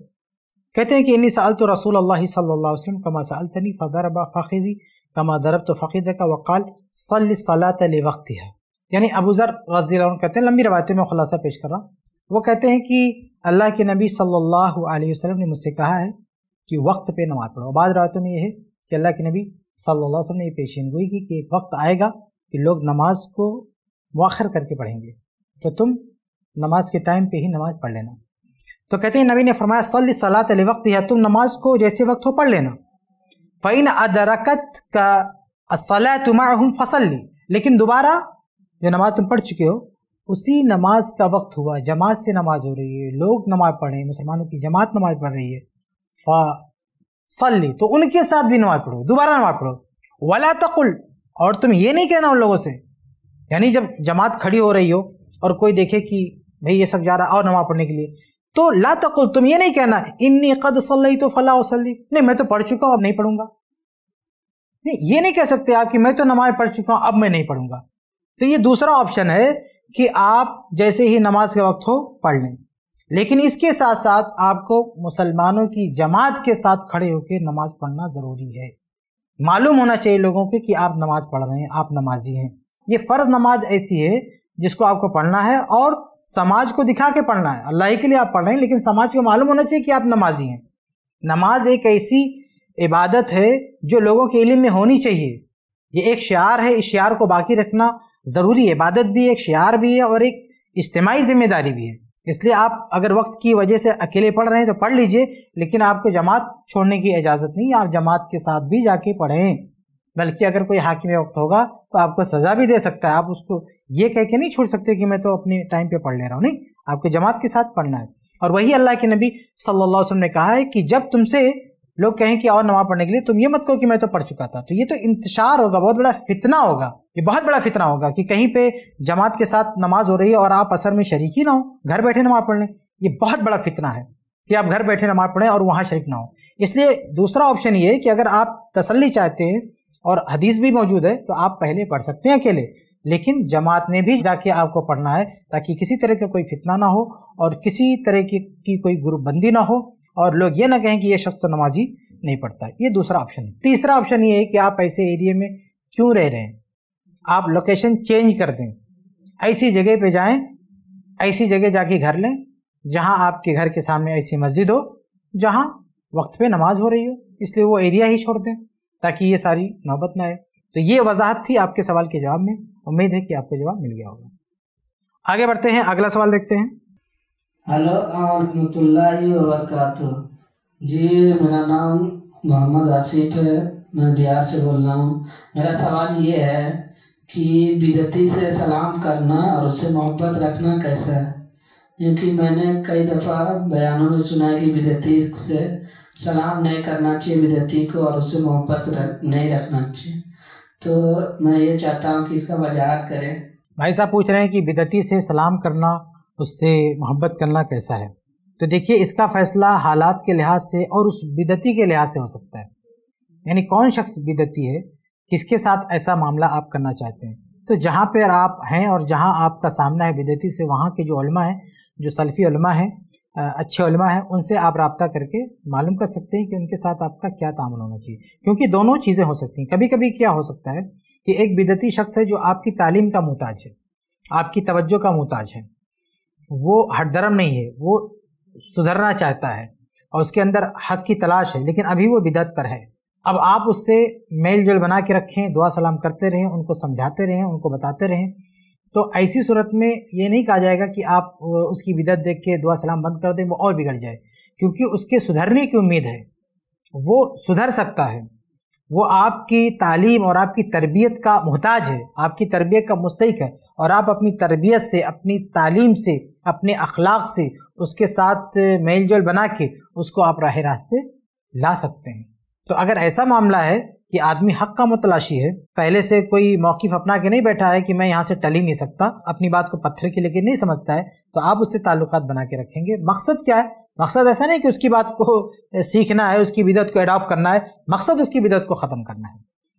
कहते हैं कि इन्नी साल तो रसूल अल्लाह अलैहि वसल्लम कमा साल तनी फ़दरबा फ़ाखिदी कमा ज़रब तो फ़कीद का वक़ाल सल सलात वक्त है यानी अबू ज़र रजी कहते हैं लंबी रवायतें में खुलासा पेश कर रहा हूँ वो कहते हैं कि अल्लाह के नबी सल्लल्लाहु अलैहि वसल्लम ने मुझसे कहा है कि वक्त पे नमाज़ पढ़ो बाद रवायतों में यह है कि अल्लाह के नबी सल्लल्लाहु अलैहि वसल्लम ने यह पेशन गोई की कि एक वक्त आएगा कि लोग नमाज को वाखिर करके पढ़ेंगे तो तुम नमाज के टाइम पर ही नमाज पढ़ लेना तो कहते हैं नबी ने फरमाया सल सलात वक्त या तुम नमाज को जैसे वक्त हो पढ़ लेना फ़ैन अदरकत का असला फसल ली लेकिन दोबारा जो नमाज़ तुम पढ़ चुके हो उसी नमाज का वक्त हुआ जमात से नमाज हो रही है लोग नमाज पढ़ रहे हैं मुसलमानों की जमात नमाज पढ़ रही है फा सल्ली तो उनके साथ भी नमाज पढ़ो दोबारा नमाज पढ़ो वला तकुल और तुम ये नहीं कहना उन लोगों से यानी जब जमात खड़ी हो रही हो और कोई देखे कि भाई ये सब जा रहा और नमाज पढ़ने के लिए तो ला तकुल तुम ये नहीं कहना इन्नी कद सल्लई तो फला वसली नहीं मैं तो पढ़ चुका हूं अब नहीं पढ़ूंगा नहीं ये नहीं कह सकते आप कि मैं तो नमाज पढ़ चुका हूं अब मैं नहीं पढ़ूंगा तो ये दूसरा ऑप्शन है कि आप जैसे ही नमाज के वक्त हो पढ़ लें लेकिन इसके साथ साथ आपको मुसलमानों की जमात के साथ खड़े होकर नमाज पढ़ना ज़रूरी है मालूम होना चाहिए लोगों को कि आप नमाज पढ़ रहे हैं आप नमाजी हैं ये फ़र्ज़ नमाज ऐसी है जिसको आपको पढ़ना है और समाज को दिखा के पढ़ना है अल्लाह के लिए आप पढ़ रहे हैं लेकिन समाज को मालूम होना चाहिए कि आप नमाजी हैं नमाज एक ऐसी इबादत है जो लोगों के इलम में होनी चाहिए ये एक शार है इस शार को बाकी रखना ज़रूरी है इबादत भी है एक शार भी है और एक इज्तमाही जिम्मेदारी भी है इसलिए आप अगर वक्त की वजह से अकेले पढ़ रहे हैं तो पढ़ लीजिए लेकिन आपको जमात छोड़ने की इजाज़त नहीं आप जमात के साथ भी जाके पढ़ें बल्कि अगर कोई हाकिम वक्त होगा तो आपको सजा भी दे सकता है आप उसको ये कह के नहीं छोड़ सकते कि मैं तो अपने टाइम पे पढ़ ले रहा हूँ नहीं आपको जमात के साथ पढ़ना है और वही अल्लाह के नबी सल्लल्लाहु अलैहि वसल्लम ने कहा है कि जब तुमसे लोग कहें कि और नमाज पढ़ने के लिए तुम ये मत कहो कि मैं तो पढ़ चुका था तो ये तो इंतशार होगा बहुत बड़ा फितना होगा ये बहुत बड़ा फितना होगा कि कहीं पे जमात के साथ नमाज हो रही है और आप असर में शरीक ही ना हो घर बैठे नमाज पढ़ लें ये बहुत बड़ा फितना है कि आप घर बैठे नमाज पढ़ें और वहाँ शरीक ना हो इसलिए दूसरा ऑप्शन ये है कि अगर आप तसली चाहते हैं और हदीस भी मौजूद है तो आप पहले पढ़ सकते हैं अकेले लेकिन जमात में भी जाके आपको पढ़ना है ताकि किसी तरह का कोई फितना ना हो और किसी तरह की, की कोई ग्रुपबंदी ना हो और लोग ये ना कहें कि ये शख्स तो नमाजी नहीं पढ़ता ये दूसरा ऑप्शन है तीसरा ऑप्शन ये है कि आप ऐसे एरिए में क्यों रह रहे हैं आप लोकेशन चेंज कर दें ऐसी जगह पर जाएँ ऐसी जगह जाके घर लें जहाँ आपके घर के सामने ऐसी मस्जिद हो जहाँ वक्त पे नमाज हो रही हो इसलिए वो एरिया ही छोड़ दें ताकि ये सारी नौबत ना आए तो ये वजाहत थी आपके सवाल के जवाब में उम्मीद है कि आपको जवाब मिल गया होगा आगे बढ़ते हैं अगला सवाल देखते हैं हेलो जी मेरा नाम मोहम्मद आसिफ है मैं बिहार से बोल रहा हूँ मेरा सवाल ये है कि बिदती से सलाम करना और उससे मोहब्बत रखना कैसा है क्योंकि मैंने कई दफ़ा बयानों में सुना है कि बिदती से सलाम नहीं करना चाहिए विद्यार्थी को और उससे मोहब्बत रख, नहीं रखना चाहिए तो मैं ये चाहता हूँ कि इसका वजाहत करें भाई साहब पूछ रहे हैं कि बिदती से सलाम करना उससे मोहब्बत करना कैसा है तो देखिए इसका फैसला हालात के लिहाज से और उस बिदती के लिहाज से हो सकता है यानी कौन शख्स बिदती है किसके साथ ऐसा मामला आप करना चाहते हैं तो जहाँ पर आप हैं और जहाँ आपका सामना है बिदती से वहाँ के जो उलमा हैं जो सल्फ़ी उलमा हैं अच्छे उलमा हैं उनसे आप रबता करके मालूम कर सकते हैं कि उनके साथ आपका क्या तामल होना चाहिए क्योंकि दोनों चीज़ें हो सकती हैं कभी कभी क्या हो सकता है कि एक बिदती शख्स है जो आपकी तालीम का मोहताज है आपकी तवज्जो का मोहताज है वो हटधर्म नहीं है वो सुधरना चाहता है और उसके अंदर हक की तलाश है लेकिन अभी वो बिदत पर है अब आप उससे मेल जोल बना के रखें दुआ सलाम करते रहें उनको समझाते रहें उनको बताते रहें तो ऐसी सूरत में ये नहीं कहा जाएगा कि आप उसकी बिदत देख के दुआ सलाम बंद कर दें वो और बिगड़ जाए क्योंकि उसके सुधरने की उम्मीद है वो सुधर सकता है वो आपकी तालीम और आपकी तरबियत का मोहताज है आपकी तरबियत का मुस्तक है और आप अपनी तरबियत से अपनी तालीम से अपने अखलाक से उसके साथ मेल जोल बना के उसको आप राह रास्ते ला सकते हैं तो अगर ऐसा मामला है कि आदमी हक का मतलाशी है पहले से कोई मौकफ अपना के नहीं बैठा है कि मैं यहाँ से टल ही नहीं सकता अपनी बात को पत्थर के लेके नहीं समझता है तो आप उससे ताल्लुक बना के रखेंगे मकसद क्या है मकसद ऐसा नहीं कि उसकी बात को सीखना है उसकी बिदत को अडॉप्ट करना है मकसद उसकी बिदत को ख़त्म करना है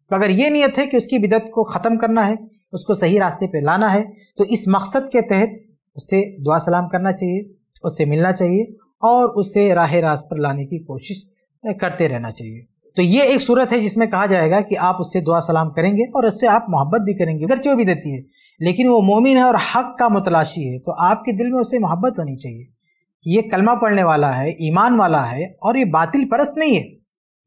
तो अगर ये नीयत है कि उसकी बिदत को ख़त्म करना है उसको सही रास्ते पर लाना है तो इस मकसद के तहत उससे दुआ सलाम करना चाहिए उससे मिलना चाहिए और उसे राह रास्त पर लाने की कोशिश करते रहना चाहिए तो ये एक सूरत है जिसमें कहा जाएगा कि आप उससे दुआ सलाम करेंगे और उससे आप मोहब्बत भी करेंगे अगर चो भी देती है लेकिन वो मोमिन है और हक का मतलाशी है तो आपके दिल में उससे मोहब्बत होनी चाहिए कि ये कलमा पढ़ने वाला है ईमान वाला है और ये बातिल परस्त नहीं है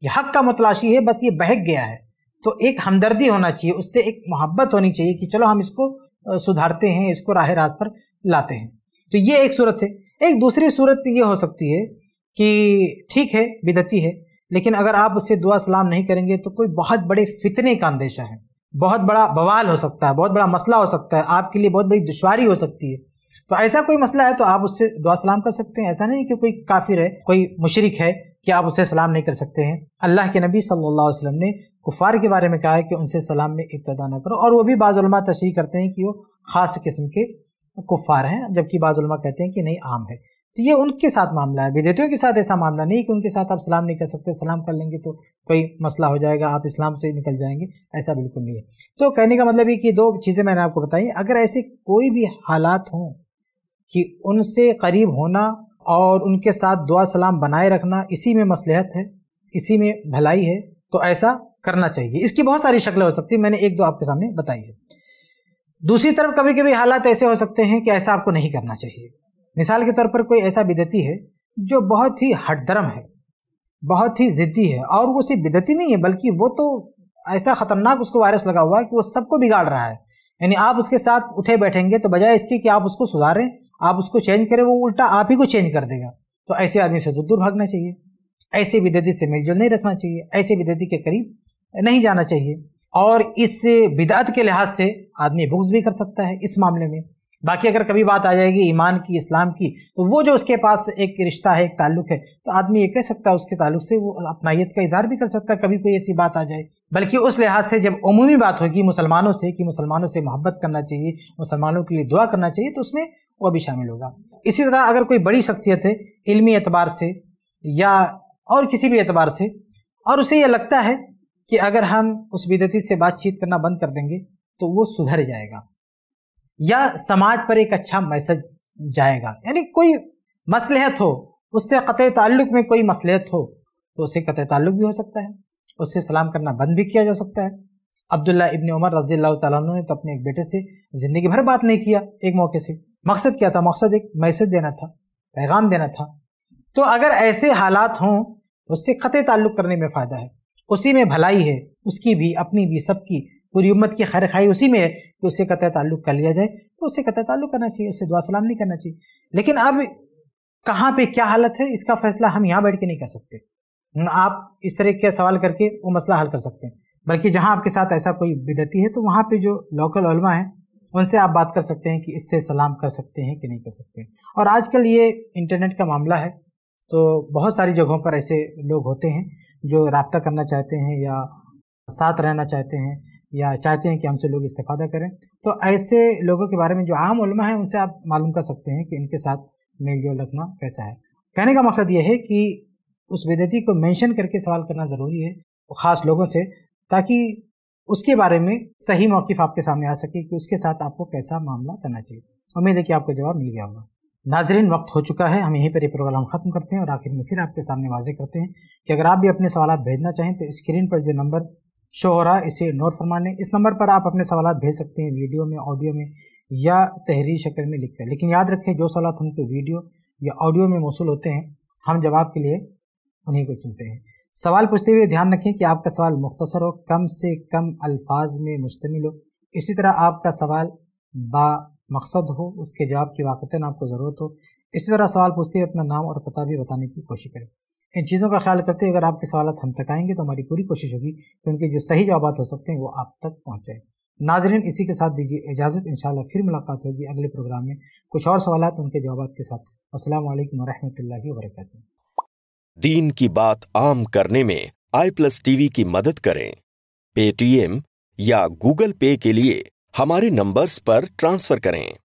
ये हक का मतलाशी है बस ये बहक गया है तो एक हमदर्दी होना चाहिए उससे एक मोहब्बत होनी चाहिए कि चलो हम इसको सुधारते हैं इसको राह रास्त पर लाते हैं तो ये एक सूरत है एक दूसरी सूरत ये हो सकती है कि ठीक है बिदती है लेकिन अगर आप उससे दुआ सलाम नहीं करेंगे तो कोई बहुत बड़े फितने का अंदेशा है बहुत बड़ा बवाल हो सकता है बहुत बड़ा मसला हो सकता है आपके लिए बहुत बड़ी दुशारी हो सकती है तो ऐसा कोई मसला है तो आप उससे दुआ सलाम कर सकते हैं ऐसा नहीं कि कोई काफिर है कोई मुशरक है कि आप उससे सलाम नहीं कर सकते हैं अल्लाह के नबी सल्लल्लाहु अलैहि वसल्लम ने कुफार के बारे में कहा है कि उनसे सलाम में इब्तदा ना करो और वो भी बाज़ा तशरी करते हैं कि वो ख़ास किस्म के कुफ़ार हैं जबकि बाज़ा कहते हैं कि नहीं आम है तो ये उनके साथ मामला है विदेतियों के साथ ऐसा मामला नहीं कि उनके साथ आप सलाम नहीं कर सकते सलाम कर लेंगे तो कोई मसला हो जाएगा आप इस्लाम से निकल जाएंगे ऐसा बिल्कुल नहीं है तो कहने का मतलब ये कि दो चीज़ें मैंने आपको बताई अगर ऐसे कोई भी हालात हों कि उनसे करीब होना और उनके साथ दुआ सलाम बनाए रखना इसी में मसलहत है इसी में भलाई है तो ऐसा करना चाहिए इसकी बहुत सारी शक्लें हो सकती हैं मैंने एक दो आपके सामने बताई है दूसरी तरफ कभी कभी हालात ऐसे हो सकते हैं कि ऐसा आपको नहीं करना चाहिए मिसाल के तौर पर कोई ऐसा बिदती है जो बहुत ही हटधर्म है बहुत ही ज़िद्दी है और वो सिर्फ बिदती नहीं है बल्कि वो तो ऐसा ख़तरनाक उसको वायरस लगा हुआ है कि वो सबको बिगाड़ रहा है यानी आप उसके साथ उठे बैठेंगे तो बजाय इसके कि आप उसको सुधारें आप उसको चेंज करें वो उल्टा आप ही को चेंज कर देगा तो ऐसे आदमी से दूर तो दूर भागना चाहिए ऐसे बिदती से मिलजुल नहीं रखना चाहिए ऐसे बिदती के करीब नहीं जाना चाहिए और इस बिदात के लिहाज से आदमी बुक्स भी कर सकता है इस मामले में बाकी अगर कभी बात आ जाएगी ईमान की इस्लाम की तो वो जो उसके पास एक रिश्ता है एक ताल्लुक है तो आदमी ये कह सकता है उसके ताल्लुक से वो अपनाइत का इजहार भी कर सकता है कभी कोई ऐसी बात आ जाए बल्कि उस लिहाज से जब अमूमी बात होगी मुसलमानों से कि मुसलमानों से मोहब्बत करना चाहिए मुसलमानों के लिए दुआ करना चाहिए तो उसमें वह भी शामिल होगा इसी तरह अगर कोई बड़ी शख्सियत है इलमी एतबार से या और किसी भी एतबार से और उसे यह लगता है कि अगर हम उस बिदती से बातचीत करना बंद कर देंगे तो वो सुधर जाएगा या समाज पर एक अच्छा मैसेज जाएगा यानी कोई मसलहत हो उससे क़त ताल्लुक़ में कोई मसलहत हो तो उससे क़त ताल्लुक़ भी हो सकता है उससे सलाम करना बंद भी किया जा सकता है अब्दुल्ला इबन उमर रज़ी तु ने तो अपने एक बेटे से ज़िंदगी भर बात नहीं किया एक मौके से मकसद क्या था मकसद एक मैसेज देना था पैगाम देना था तो अगर ऐसे हालात हों उससे क़त ताल्लुक़ करने में फ़ायदा है उसी में भलाई है उसकी भी अपनी भी सबकी पूरी उम्मत की खैर खाई उसी में है कि उससे कतः ताल्लुक़ कर लिया जाए तो उससे कतः ताल्लुक़ करना चाहिए उससे दुआ सलाम नहीं करना चाहिए लेकिन अब कहाँ पे क्या हालत है इसका फैसला हम यहाँ बैठ के नहीं कर सकते आप इस तरह के सवाल करके वो मसला हल कर सकते हैं बल्कि जहाँ आपके साथ ऐसा कोई बिदती है तो वहाँ पर जो लोकल उलमा हैं उनसे आप बात कर सकते हैं कि इससे सलाम कर सकते हैं कि नहीं कर सकते और आजकल ये इंटरनेट का मामला है तो बहुत सारी जगहों पर ऐसे लोग होते हैं जो रबता करना चाहते हैं या साथ रहना चाहते हैं या चाहते हैं कि हमसे लोग इस्तेफादा करें तो ऐसे लोगों के बारे में जो आम उलमा है उनसे आप मालूम कर सकते हैं कि इनके साथ मेल जोल रखना कैसा है कहने का मकसद यह है कि उस बेदती को मेंशन करके सवाल करना ज़रूरी है ख़ास लोगों से ताकि उसके बारे में सही मौक़ आपके सामने आ सके कि उसके साथ आपको कैसा मामला करना चाहिए उम्मीद है कि आपको जवाब मिल गया होगा नाजरीन वक्त हो चुका है हम यहीं पर ये प्रोग्राम ख़त्म करते हैं और आखिर में फिर आपके सामने वाजे करते हैं कि अगर आप भी अपने सवाल भेजना चाहें तो स्क्रीन पर जो नंबर शो हो रहा है इसे नोट फरमाने इस नंबर पर आप अपने सवाल भेज सकते हैं वीडियो में ऑडियो में या तहरीर शक्ल में लिखकर लेकिन याद रखें जो सवाल हमको वीडियो या ऑडियो में मौसू होते हैं हम जवाब के लिए उन्हीं को चुनते हैं सवाल पूछते हुए ध्यान रखें कि आपका सवाल मुख्तसर हो कम से कम अल्फाज में मुश्तमिल हो इसी तरह आपका सवाल बा मकसद हो उसके जवाब की वाक़ता आपको ज़रूरत हो इसी तरह सवाल पूछते हुए अपना नाम और पता भी बताने की कोशिश करें इन चीज़ों का ख्याल करते हुए अगर आपके सवाल हम तक आएंगे तो हमारी पूरी कोशिश होगी कि उनके जो सही जवाब हो सकते हैं वो आप तक पहुँचाएँ नाजरन इसी के साथ दीजिए इजाज़त इन फिर मुलाकात होगी अगले प्रोग्राम में कुछ और सवाल उनके जवाब के साथ असल वरहमल वरक दीन की बात आम करने में आई प्लस टीवी की मदद करें पेटीएम या गूगल पे के लिए हमारे नंबर्स पर ट्रांसफ़र करें